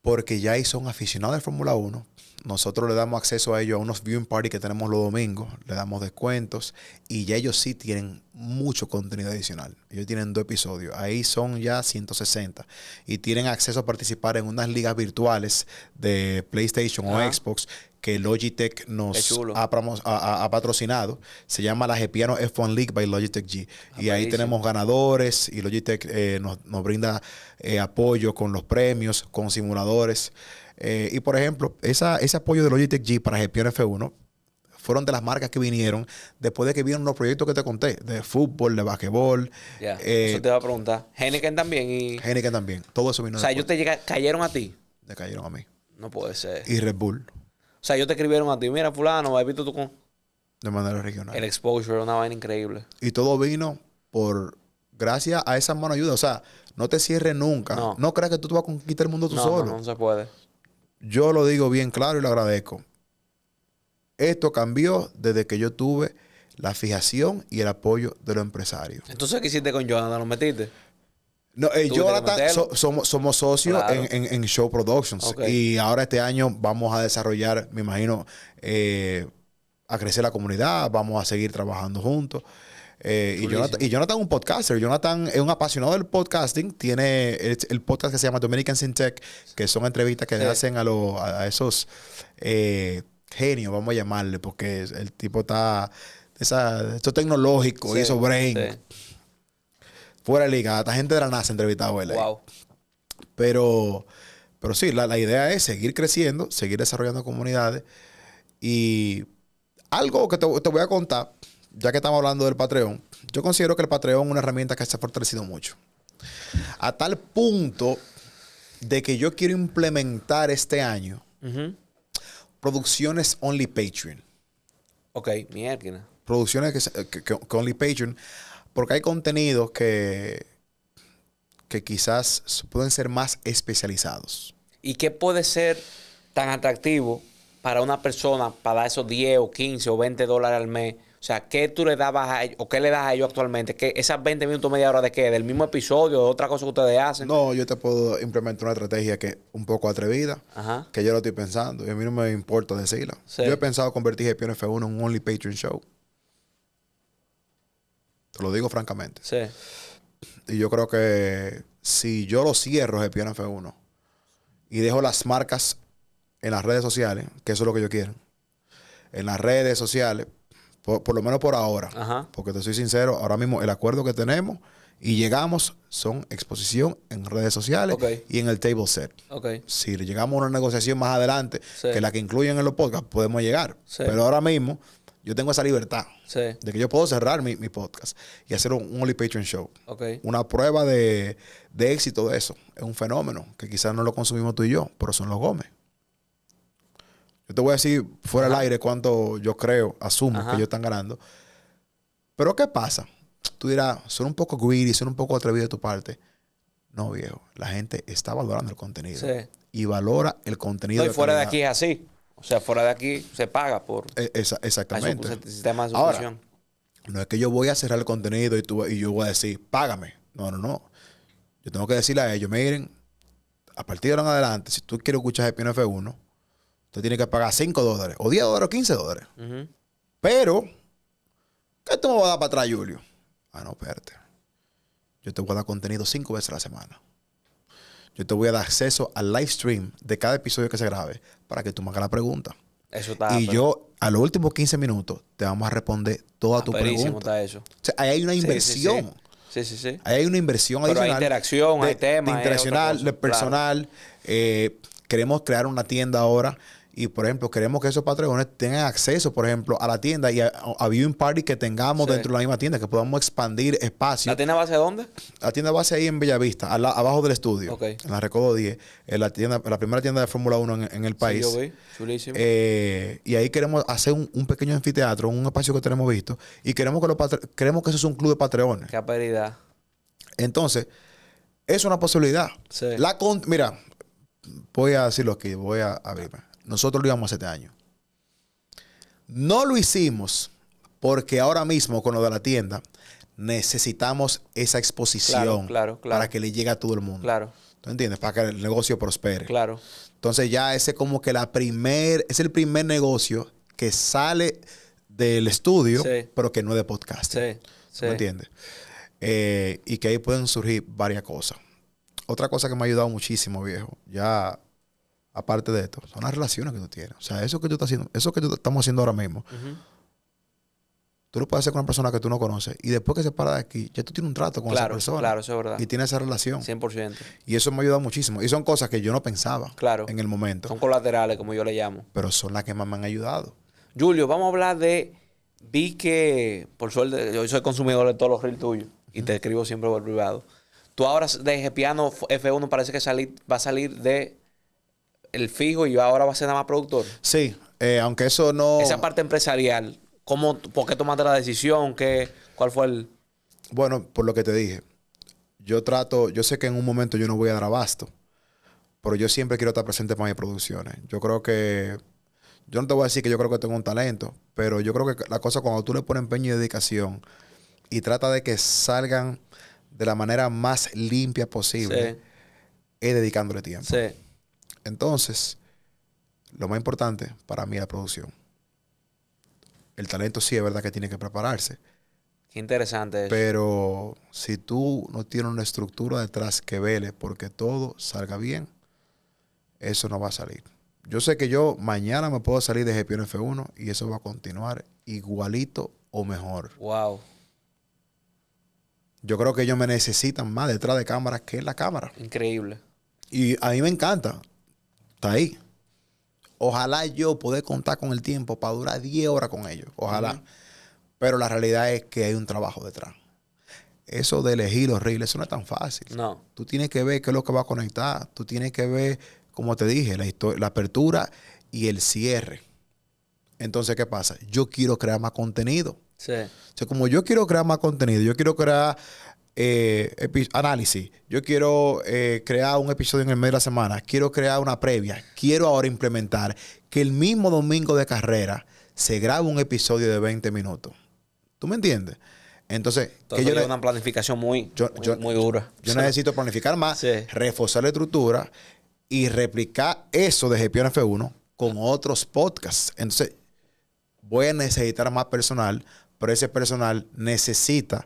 porque ya ahí son aficionados de Fórmula 1. Nosotros le damos acceso a ellos a unos viewing party que tenemos los domingos, le damos descuentos y ya ellos sí tienen mucho contenido adicional. Ellos tienen dos episodios, ahí son ya 160 y tienen acceso a participar en unas ligas virtuales de PlayStation o Xbox que Logitech nos ha, patrocinado. Se llama la Gepiano F1 League by Logitech G. y ahí tenemos ganadores y Logitech eh, nos, brinda eh, apoyo con los premios, con simuladores. Eh, y por ejemplo, ese apoyo de Logitech G para Gepiano F1 fueron de las marcas que vinieron después de que vinieron los proyectos que te conté, de fútbol, de basquetbol. Yeah. eso te va a preguntar. Heineken también y... también. Todo eso vino O sea, ellos te cayeron a ti. Te cayeron a mí. No puede ser. Y Red Bull. O sea, yo te escribieron a ti, mira, fulano, has visto tu con... De manera regional. El exposure era una vaina increíble. Y todo vino por... Gracias a esa mano ayuda. O sea, no te cierres nunca. No, no creas que tú te vas a conquistar el mundo tú solo. No, no se puede. Yo lo digo bien claro y lo agradezco. Esto cambió desde que yo tuve la fijación y el apoyo de los empresarios. Entonces, ¿qué hiciste con Joana? ¿Lo metiste? No, eh, yo ahora somos, somos socios en, Show Productions. Y ahora este año vamos a desarrollar, me imagino, eh, a crecer la comunidad, vamos a seguir trabajando juntos. Eh, y, Jonathan, es un podcaster. Jonathan es un apasionado del podcasting. Tiene el, podcast que se llama Dominican Tech, que son entrevistas que le hacen a, los a, esos genios, vamos a llamarle, porque el tipo está... Esa, esto tecnológico y eso brain. Sí fuera de liga, hasta gente de la NASA entrevistado él. Wow. Pero, pero sí, la, idea es seguir creciendo, seguir desarrollando comunidades. Y algo que te, voy a contar, ya que estamos hablando del Patreon, yo considero que el Patreon es una herramienta que se ha fortalecido mucho. A tal punto de que yo quiero implementar este año producciones only Patreon. Ok, mierda. Producciones que, que, only Patreon porque hay contenidos que, que quizás pueden ser más especializados. ¿Y qué puede ser tan atractivo para una persona para esos 10 o 15 o 20 dólares al mes? O sea, ¿qué tú le dabas a o qué le das a ellos actualmente? ¿Esas 20 minutos, media hora de qué? ¿Del mismo episodio, de otra cosa que ustedes hacen? No, yo te puedo implementar una estrategia que un poco atrevida, que yo lo estoy pensando y a mí no me importa decirlo. Yo he pensado convertir GPN F1 en un Only Patreon Show. Te lo digo francamente. Y yo creo que si yo lo cierro, gpnf F1, y dejo las marcas en las redes sociales, que eso es lo que yo quiero, en las redes sociales, por, lo menos por ahora, porque te soy sincero, ahora mismo el acuerdo que tenemos y llegamos son exposición en redes sociales y en el table set. Okay. Si llegamos a una negociación más adelante, que la que incluyen en los podcasts, podemos llegar. Pero ahora mismo yo tengo esa libertad de que yo puedo cerrar mi, podcast y hacer un, Only Patreon Show. Una prueba de, éxito de eso. Es un fenómeno que quizás no lo consumimos tú y yo, pero son los Gómez. Yo te voy a decir fuera del aire cuánto yo creo, asumo que ellos están ganando. Pero ¿qué pasa? Tú dirás, son un poco greedy, son un poco atrevido de tu parte. No, viejo. La gente está valorando el contenido. Y valora el contenido. Estoy fuera de aquí así. O sea, fuera de aquí se paga por... E, exactamente. sistema de Ahora, no es que yo voy a cerrar el contenido y, tú, y yo voy a decir, págame. No, no, no. Yo tengo que decirle a ellos, miren, a partir de ahora adelante, si tú quieres escuchar Espino F1, tú tienes que pagar 5 dólares, o 10 dólares, o 15 dólares. Pero, ¿qué tú me vas a dar para atrás, Julio? Ah, no, espérate. Yo te voy a dar contenido 5 veces a la semana yo te voy a dar acceso al live stream de cada episodio que se grabe para que tú me hagas la pregunta. Eso está. Y yo, a los últimos 15 minutos, te vamos a responder toda tu pregunta. ahí hay una inversión. Sí, sí, sí. Ahí hay una inversión pero adicional. Hay interacción, de, hay temas. De personal. Eh, queremos crear una tienda ahora y, por ejemplo, queremos que esos Patreones tengan acceso, por ejemplo, a la tienda y a, a viewing party que tengamos dentro de la misma tienda, que podamos expandir espacio. ¿La tienda base dónde? La tienda base ahí en Bellavista, abajo del estudio. En la Recodo 10. En la, tienda, la primera tienda de Fórmula 1 en, el país. Sí, yo vi. Chulísimo. Eh, y ahí queremos hacer un, pequeño anfiteatro, un espacio que tenemos visto. Y queremos que, los queremos que eso es un club de Patreones. Qué aparidad. Entonces, es una posibilidad. La mira, voy a decirlo aquí, voy a abrirme. Ah. Nosotros lo íbamos a este año. No lo hicimos porque ahora mismo con lo de la tienda necesitamos esa exposición para que le llegue a todo el mundo. Claro. ¿Tú entiendes? Para que el negocio prospere. Claro. Entonces ya ese como que la primer, es el primer negocio que sale del estudio, pero que no es de podcast. Sí. sí. entiendes? Eh, y que ahí pueden surgir varias cosas. Otra cosa que me ha ayudado muchísimo, viejo, ya aparte de esto, son las relaciones que tú tienes. O sea, eso que tú estás haciendo, eso que tú estamos haciendo ahora mismo, tú lo puedes hacer con una persona que tú no conoces. Y después que se para de aquí, ya tú tienes un trato con esa persona. Claro, eso es verdad. Y tienes esa relación. 100%. Y eso me ha ayudado muchísimo. Y son cosas que yo no pensaba claro, en el momento. Son colaterales, como yo le llamo. Pero son las que más me han ayudado. Julio, vamos a hablar de... Vi que, por suerte, yo soy consumidor de todos los reels tuyos. Y te escribo siempre por privado. Tú ahora de Piano F1 parece que salir, va a salir de el fijo y ahora va a ser nada más productor. Sí, eh, aunque eso no. Esa parte empresarial, ¿cómo, ¿por qué tomaste la decisión? ¿Qué, ¿Cuál fue el.? Bueno, por lo que te dije. Yo trato, yo sé que en un momento yo no voy a dar abasto, pero yo siempre quiero estar presente para mis producciones. Yo creo que yo no te voy a decir que yo creo que tengo un talento, pero yo creo que la cosa cuando tú le pones empeño y dedicación y trata de que salgan de la manera más limpia posible, es dedicándole tiempo. Sí. Entonces, lo más importante para mí es la producción. El talento sí es verdad que tiene que prepararse. Qué interesante Pero si tú no tienes una estructura detrás que vele porque todo salga bien, eso no va a salir. Yo sé que yo mañana me puedo salir de GPN F1 y eso va a continuar igualito o mejor. Wow. Yo creo que ellos me necesitan más detrás de cámaras que en la cámara. Increíble. Y a mí me encanta. Está ahí. Ojalá yo poder contar con el tiempo para durar 10 horas con ellos. Ojalá. Pero la realidad es que hay un trabajo detrás. Eso de elegir los reels, eso no es tan fácil. No. Tú tienes que ver qué es lo que va a conectar. Tú tienes que ver, como te dije, la, la apertura y el cierre. Entonces, ¿qué pasa? Yo quiero crear más contenido. Sí. O sea, como yo quiero crear más contenido, yo quiero crear eh, análisis, yo quiero eh, crear un episodio en el medio de la semana, quiero crear una previa, quiero ahora implementar que el mismo domingo de carrera se grabe un episodio de 20 minutos. ¿Tú me entiendes? Entonces, Entonces que yo una planificación muy, muy, dura. Yo necesito planificar más, reforzar la estructura y replicar eso de gpnf F1 con otros podcasts. Entonces, voy a necesitar más personal, pero ese personal necesita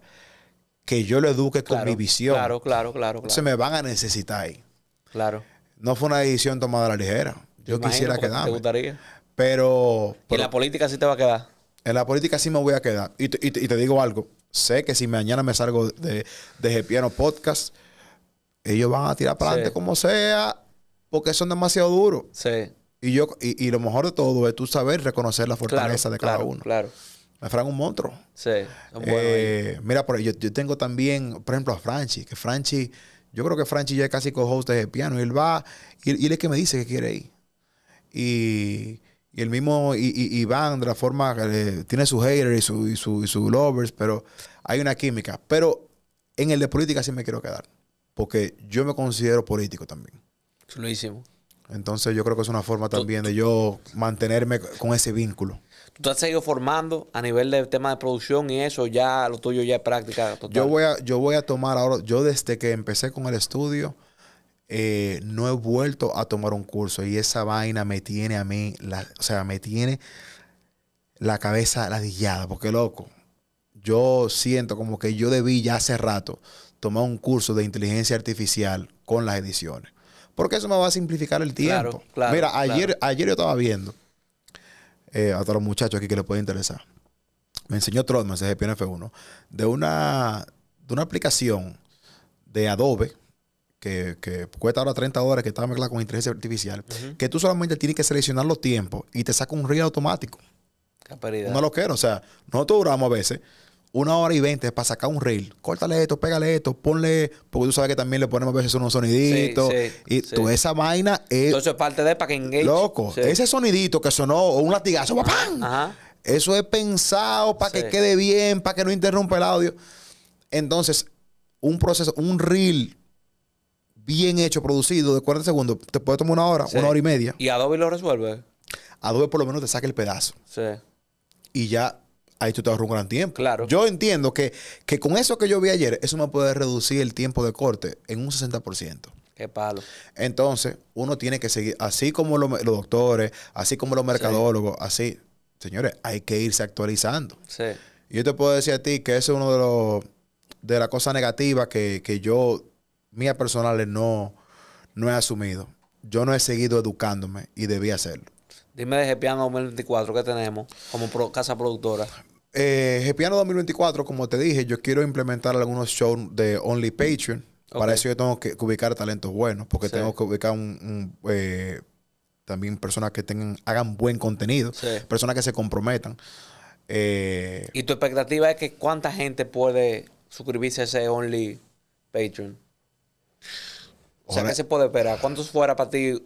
que yo lo eduque con mi visión. Claro, claro, claro, claro. Se me van a necesitar ahí. Claro. No fue una decisión tomada a la ligera. Yo quisiera quedarme. Te gustaría. Pero, en la política sí te va a quedar? En la política sí me voy a quedar. Y te, digo algo. Sé que si mañana me salgo de, de Gepiano Podcast, ellos van a tirar para adelante como sea, porque son demasiado duros. Sí. Y, yo, y, lo mejor de todo es tú saber reconocer la fortaleza de cada uno. Claro. Me fragan un monstruo. Sí, eh, Mira, por, yo, yo, tengo también, por ejemplo, a Franchi, que Franchi, yo creo que Franchi ya es casi co-host de piano. Y él va, y, él es que me dice que quiere ir. Y, el mismo y, Iván, de la forma que eh, tiene sus haters y, su, sus lovers, pero hay una química. Pero en el de política sí me quiero quedar, porque yo me considero político también. lo hicimos. Entonces yo creo que es una forma también de yo mantenerme con ese vínculo. ¿Tú has seguido formando a nivel del tema de producción y eso? Ya lo tuyo ya es práctica total. Yo voy a, yo voy a tomar ahora, yo desde que empecé con el estudio, eh, no he vuelto a tomar un curso y esa vaina me tiene a mí, la, o sea, me tiene la cabeza ladillada, porque loco, yo siento como que yo debí ya hace rato tomar un curso de inteligencia artificial con las ediciones. Porque eso me va a simplificar el tiempo. Mira, ayer, ayer yo estaba viendo eh, a todos los muchachos aquí que les puede interesar. Me enseñó Trotman, ese pnf 1 de una, de una aplicación de Adobe que, cuesta ahora 30 dólares, que está mezclada con inteligencia artificial, que tú solamente tienes que seleccionar los tiempos y te saca un reel automático. No lo quiero, O sea, nosotros duramos a veces una hora y veinte para sacar un reel. Córtale esto, pégale esto, ponle, porque tú sabes que también le ponemos a veces unos soniditos. y toda esa vaina es. Entonces parte de para que engage. Loco, ese sonidito que sonó, o un latigazo, ¡pam! Eso es pensado para que quede bien, para que no interrumpa el audio. Entonces, un proceso, un reel bien hecho, producido, de 40 segundos, te puede tomar una hora, una hora y media. ¿Y Adobe lo resuelve? Adobe por lo menos te saca el pedazo. Sí. Y ya ahí tú te ahorras un gran tiempo. Claro. Yo entiendo que, que con eso que yo vi ayer, eso me puede reducir el tiempo de corte en un 60%. Qué palo. Entonces, uno tiene que seguir, así como los doctores, así como los mercadólogos, así, señores, hay que irse actualizando. Sí. Yo te puedo decir a ti que eso es uno de los de las cosas negativas que, que yo, mía personales, no, no he asumido. Yo no he seguido educándome y debía hacerlo. Dime de Gepiano 2024, que tenemos como casa productora? eh, Gepiano 2024, como te dije, yo quiero implementar algunos shows de Only Patreon. Para eso yo tengo que, ubicar talentos buenos, porque tengo que ubicar eh, también personas que tengan, hagan buen contenido, personas que se comprometan. Eh, ¿Y tu expectativa es que cuánta gente puede suscribirse a ese Only Patreon? O sea, ¿qué se puede esperar? ¿Cuántos fuera para ti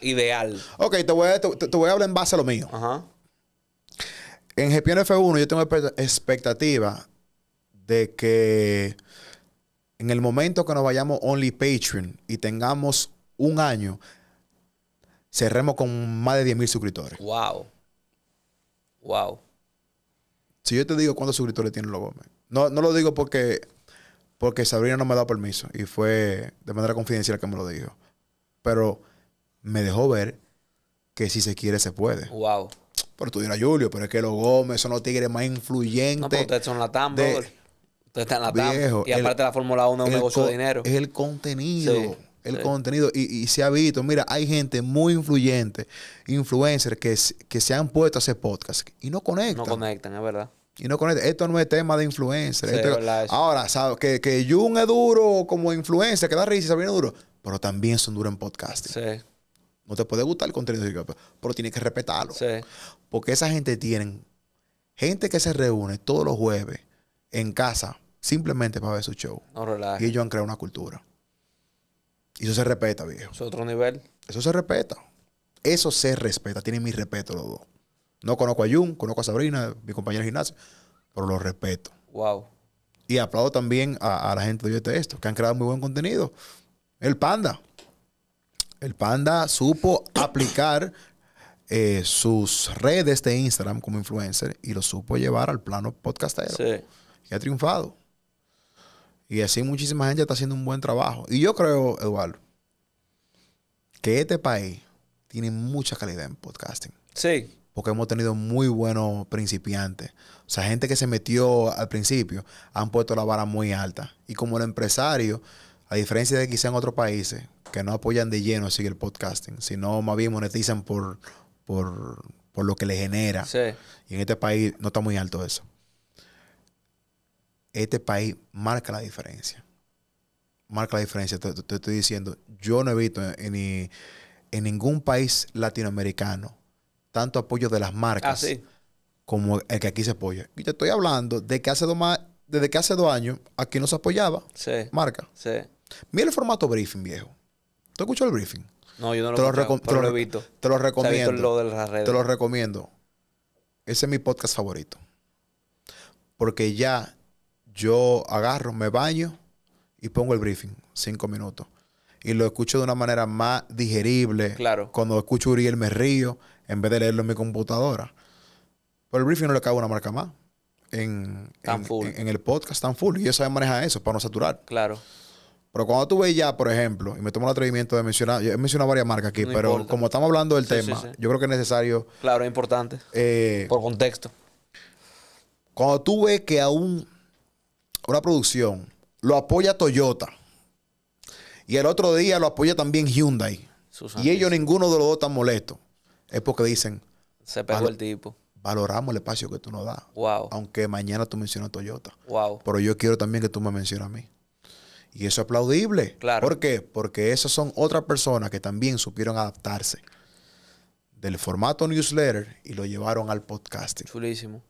ideal? Ok, te voy a, te voy a hablar en base a lo mío. Ajá en GPN F1 yo tengo expectativa de que en el momento que nos vayamos Only Patreon y tengamos un año, cerremos con más de 10 mil suscriptores. Wow. Wow. Si yo te digo cuántos suscriptores tiene Lobo, no, lo digo porque, porque Sabrina no me dado permiso y fue de manera confidencial que me lo dijo. Pero me dejó ver que si se quiere se puede. Wow. Pero tú dirás, Julio, pero es que los Gómez son los tigres más influyentes. No, ustedes son la TAM, Ustedes están la TAM. y aparte la Fórmula 1 es un negocio de dinero. Es el contenido. el contenido. Y, se ha visto, mira, hay gente muy influyente, influencers, que, que se han puesto a hacer podcast y no conectan. No conectan, es verdad. Y no conectan. Esto no es tema de influencer. verdad, Ahora, ¿sabes? Que, que Jun es duro como influencer, que da risa y se viene duro. Pero también son duros en podcasting. Sí. No te puede gustar el contenido de pero tienes que respetarlo. Porque esa gente tienen gente que se reúne todos los jueves en casa simplemente para ver su show. Y ellos han creado una cultura. Y eso se respeta, viejo. Es otro nivel. Eso se respeta. Eso se respeta. Tienen mi respeto los dos. No conozco a Jun, conozco a Sabrina, mi compañera de gimnasio, pero los respeto. Wow. Y aplaudo también a, la gente de Esto, que han creado muy buen contenido. El Panda. El panda supo aplicar eh, sus redes de Instagram como influencer y lo supo llevar al plano podcastero. Sí. Y ha triunfado. Y así muchísima gente está haciendo un buen trabajo. Y yo creo, Eduardo, que este país tiene mucha calidad en podcasting. Sí. Porque hemos tenido muy buenos principiantes. O sea, gente que se metió al principio han puesto la vara muy alta. Y como el empresario a diferencia de quizá en otros países que no apoyan de lleno así el podcasting, sino más bien monetizan por, por, lo que le genera. Y en este país no está muy alto eso. Este país marca la diferencia. Marca la diferencia. Te, estoy diciendo, yo no he visto en, ningún país latinoamericano tanto apoyo de las marcas ah, como el que aquí se apoya. Y te estoy hablando de que hace dos más, desde que hace dos años aquí no se apoyaba sí. marca. Sí. Mira el formato briefing, viejo. ¿Tú escucho el briefing? No, yo no lo, he visto. Te lo recomiendo. Te lo recomiendo. Ese es mi podcast favorito. Porque ya yo agarro, me baño y pongo el briefing, cinco minutos. Y lo escucho de una manera más digerible. Claro. Cuando escucho Uriel me río en vez de leerlo en mi computadora. Pero el briefing no le cabe una marca más. En, tan en, full. en, el podcast tan full. Y yo saben manejar eso para no saturar. Claro. Pero cuando tú ves ya, por ejemplo, y me tomo el atrevimiento de mencionar, yo he mencionado varias marcas aquí, pero como estamos hablando del tema, yo creo que es necesario. Claro, es importante. Eh, por contexto. Cuando tú ves que a una producción lo apoya Toyota y el otro día lo apoya también Hyundai y ellos ninguno de los dos están molestos, es porque dicen. Se pegó el tipo valoramos el espacio que tú nos das. Wow. Aunque mañana tú mencionas Toyota. Wow. Pero yo quiero también que tú me menciones a mí. Y eso es aplaudible. Claro. ¿Por qué? Porque esas son otras personas que también supieron adaptarse del formato newsletter y lo llevaron al podcasting. Chulísimo.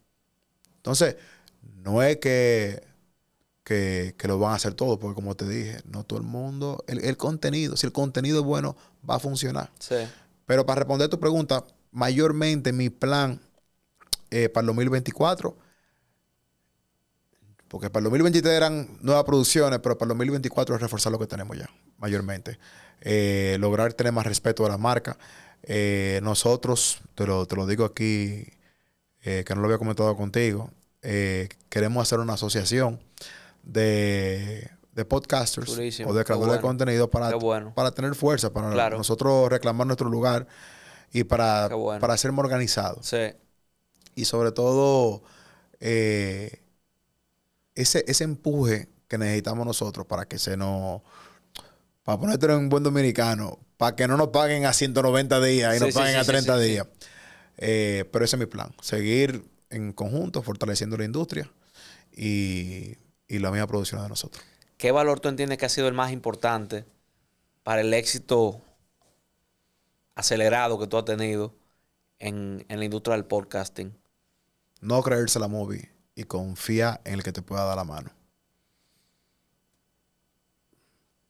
Entonces, no es que, que, lo van a hacer todos, porque como te dije, no todo el mundo, el, contenido, si el contenido es bueno, va a funcionar. Sí. Pero para responder tu pregunta, mayormente mi plan eh, para el 2024 porque para el 2023 eran nuevas producciones, pero para el 2024 es reforzar lo que tenemos ya, mayormente. Eh, lograr tener más respeto a la marca. Eh, nosotros, te lo, te lo, digo aquí, eh, que no lo había comentado contigo, queremos hacer una asociación de, podcasters o de creadores de contenido para, para tener fuerza, para nosotros reclamar nuestro lugar y para, para ser más organizados. Sí. Y sobre todo ese, ese empuje que necesitamos nosotros para que se nos. Para ponerte en un buen dominicano, para que no nos paguen a 190 días y nos paguen a 30 días. Eh, pero ese es mi plan. Seguir en conjunto, fortaleciendo la industria y, la misma producción de nosotros. ¿Qué valor tú entiendes que ha sido el más importante para el éxito acelerado que tú has tenido en, en la industria del podcasting? No creerse la movie y confía en el que te pueda dar la mano.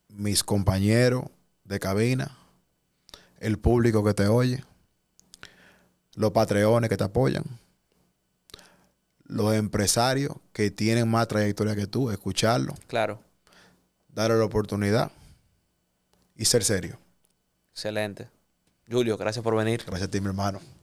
Mis compañeros de cabina, el público que te oye, los patreones que te apoyan, los empresarios que tienen más trayectoria que tú, escucharlo. Claro. Darle la oportunidad y ser serio. Excelente. Julio, gracias por venir. Gracias a ti, mi hermano.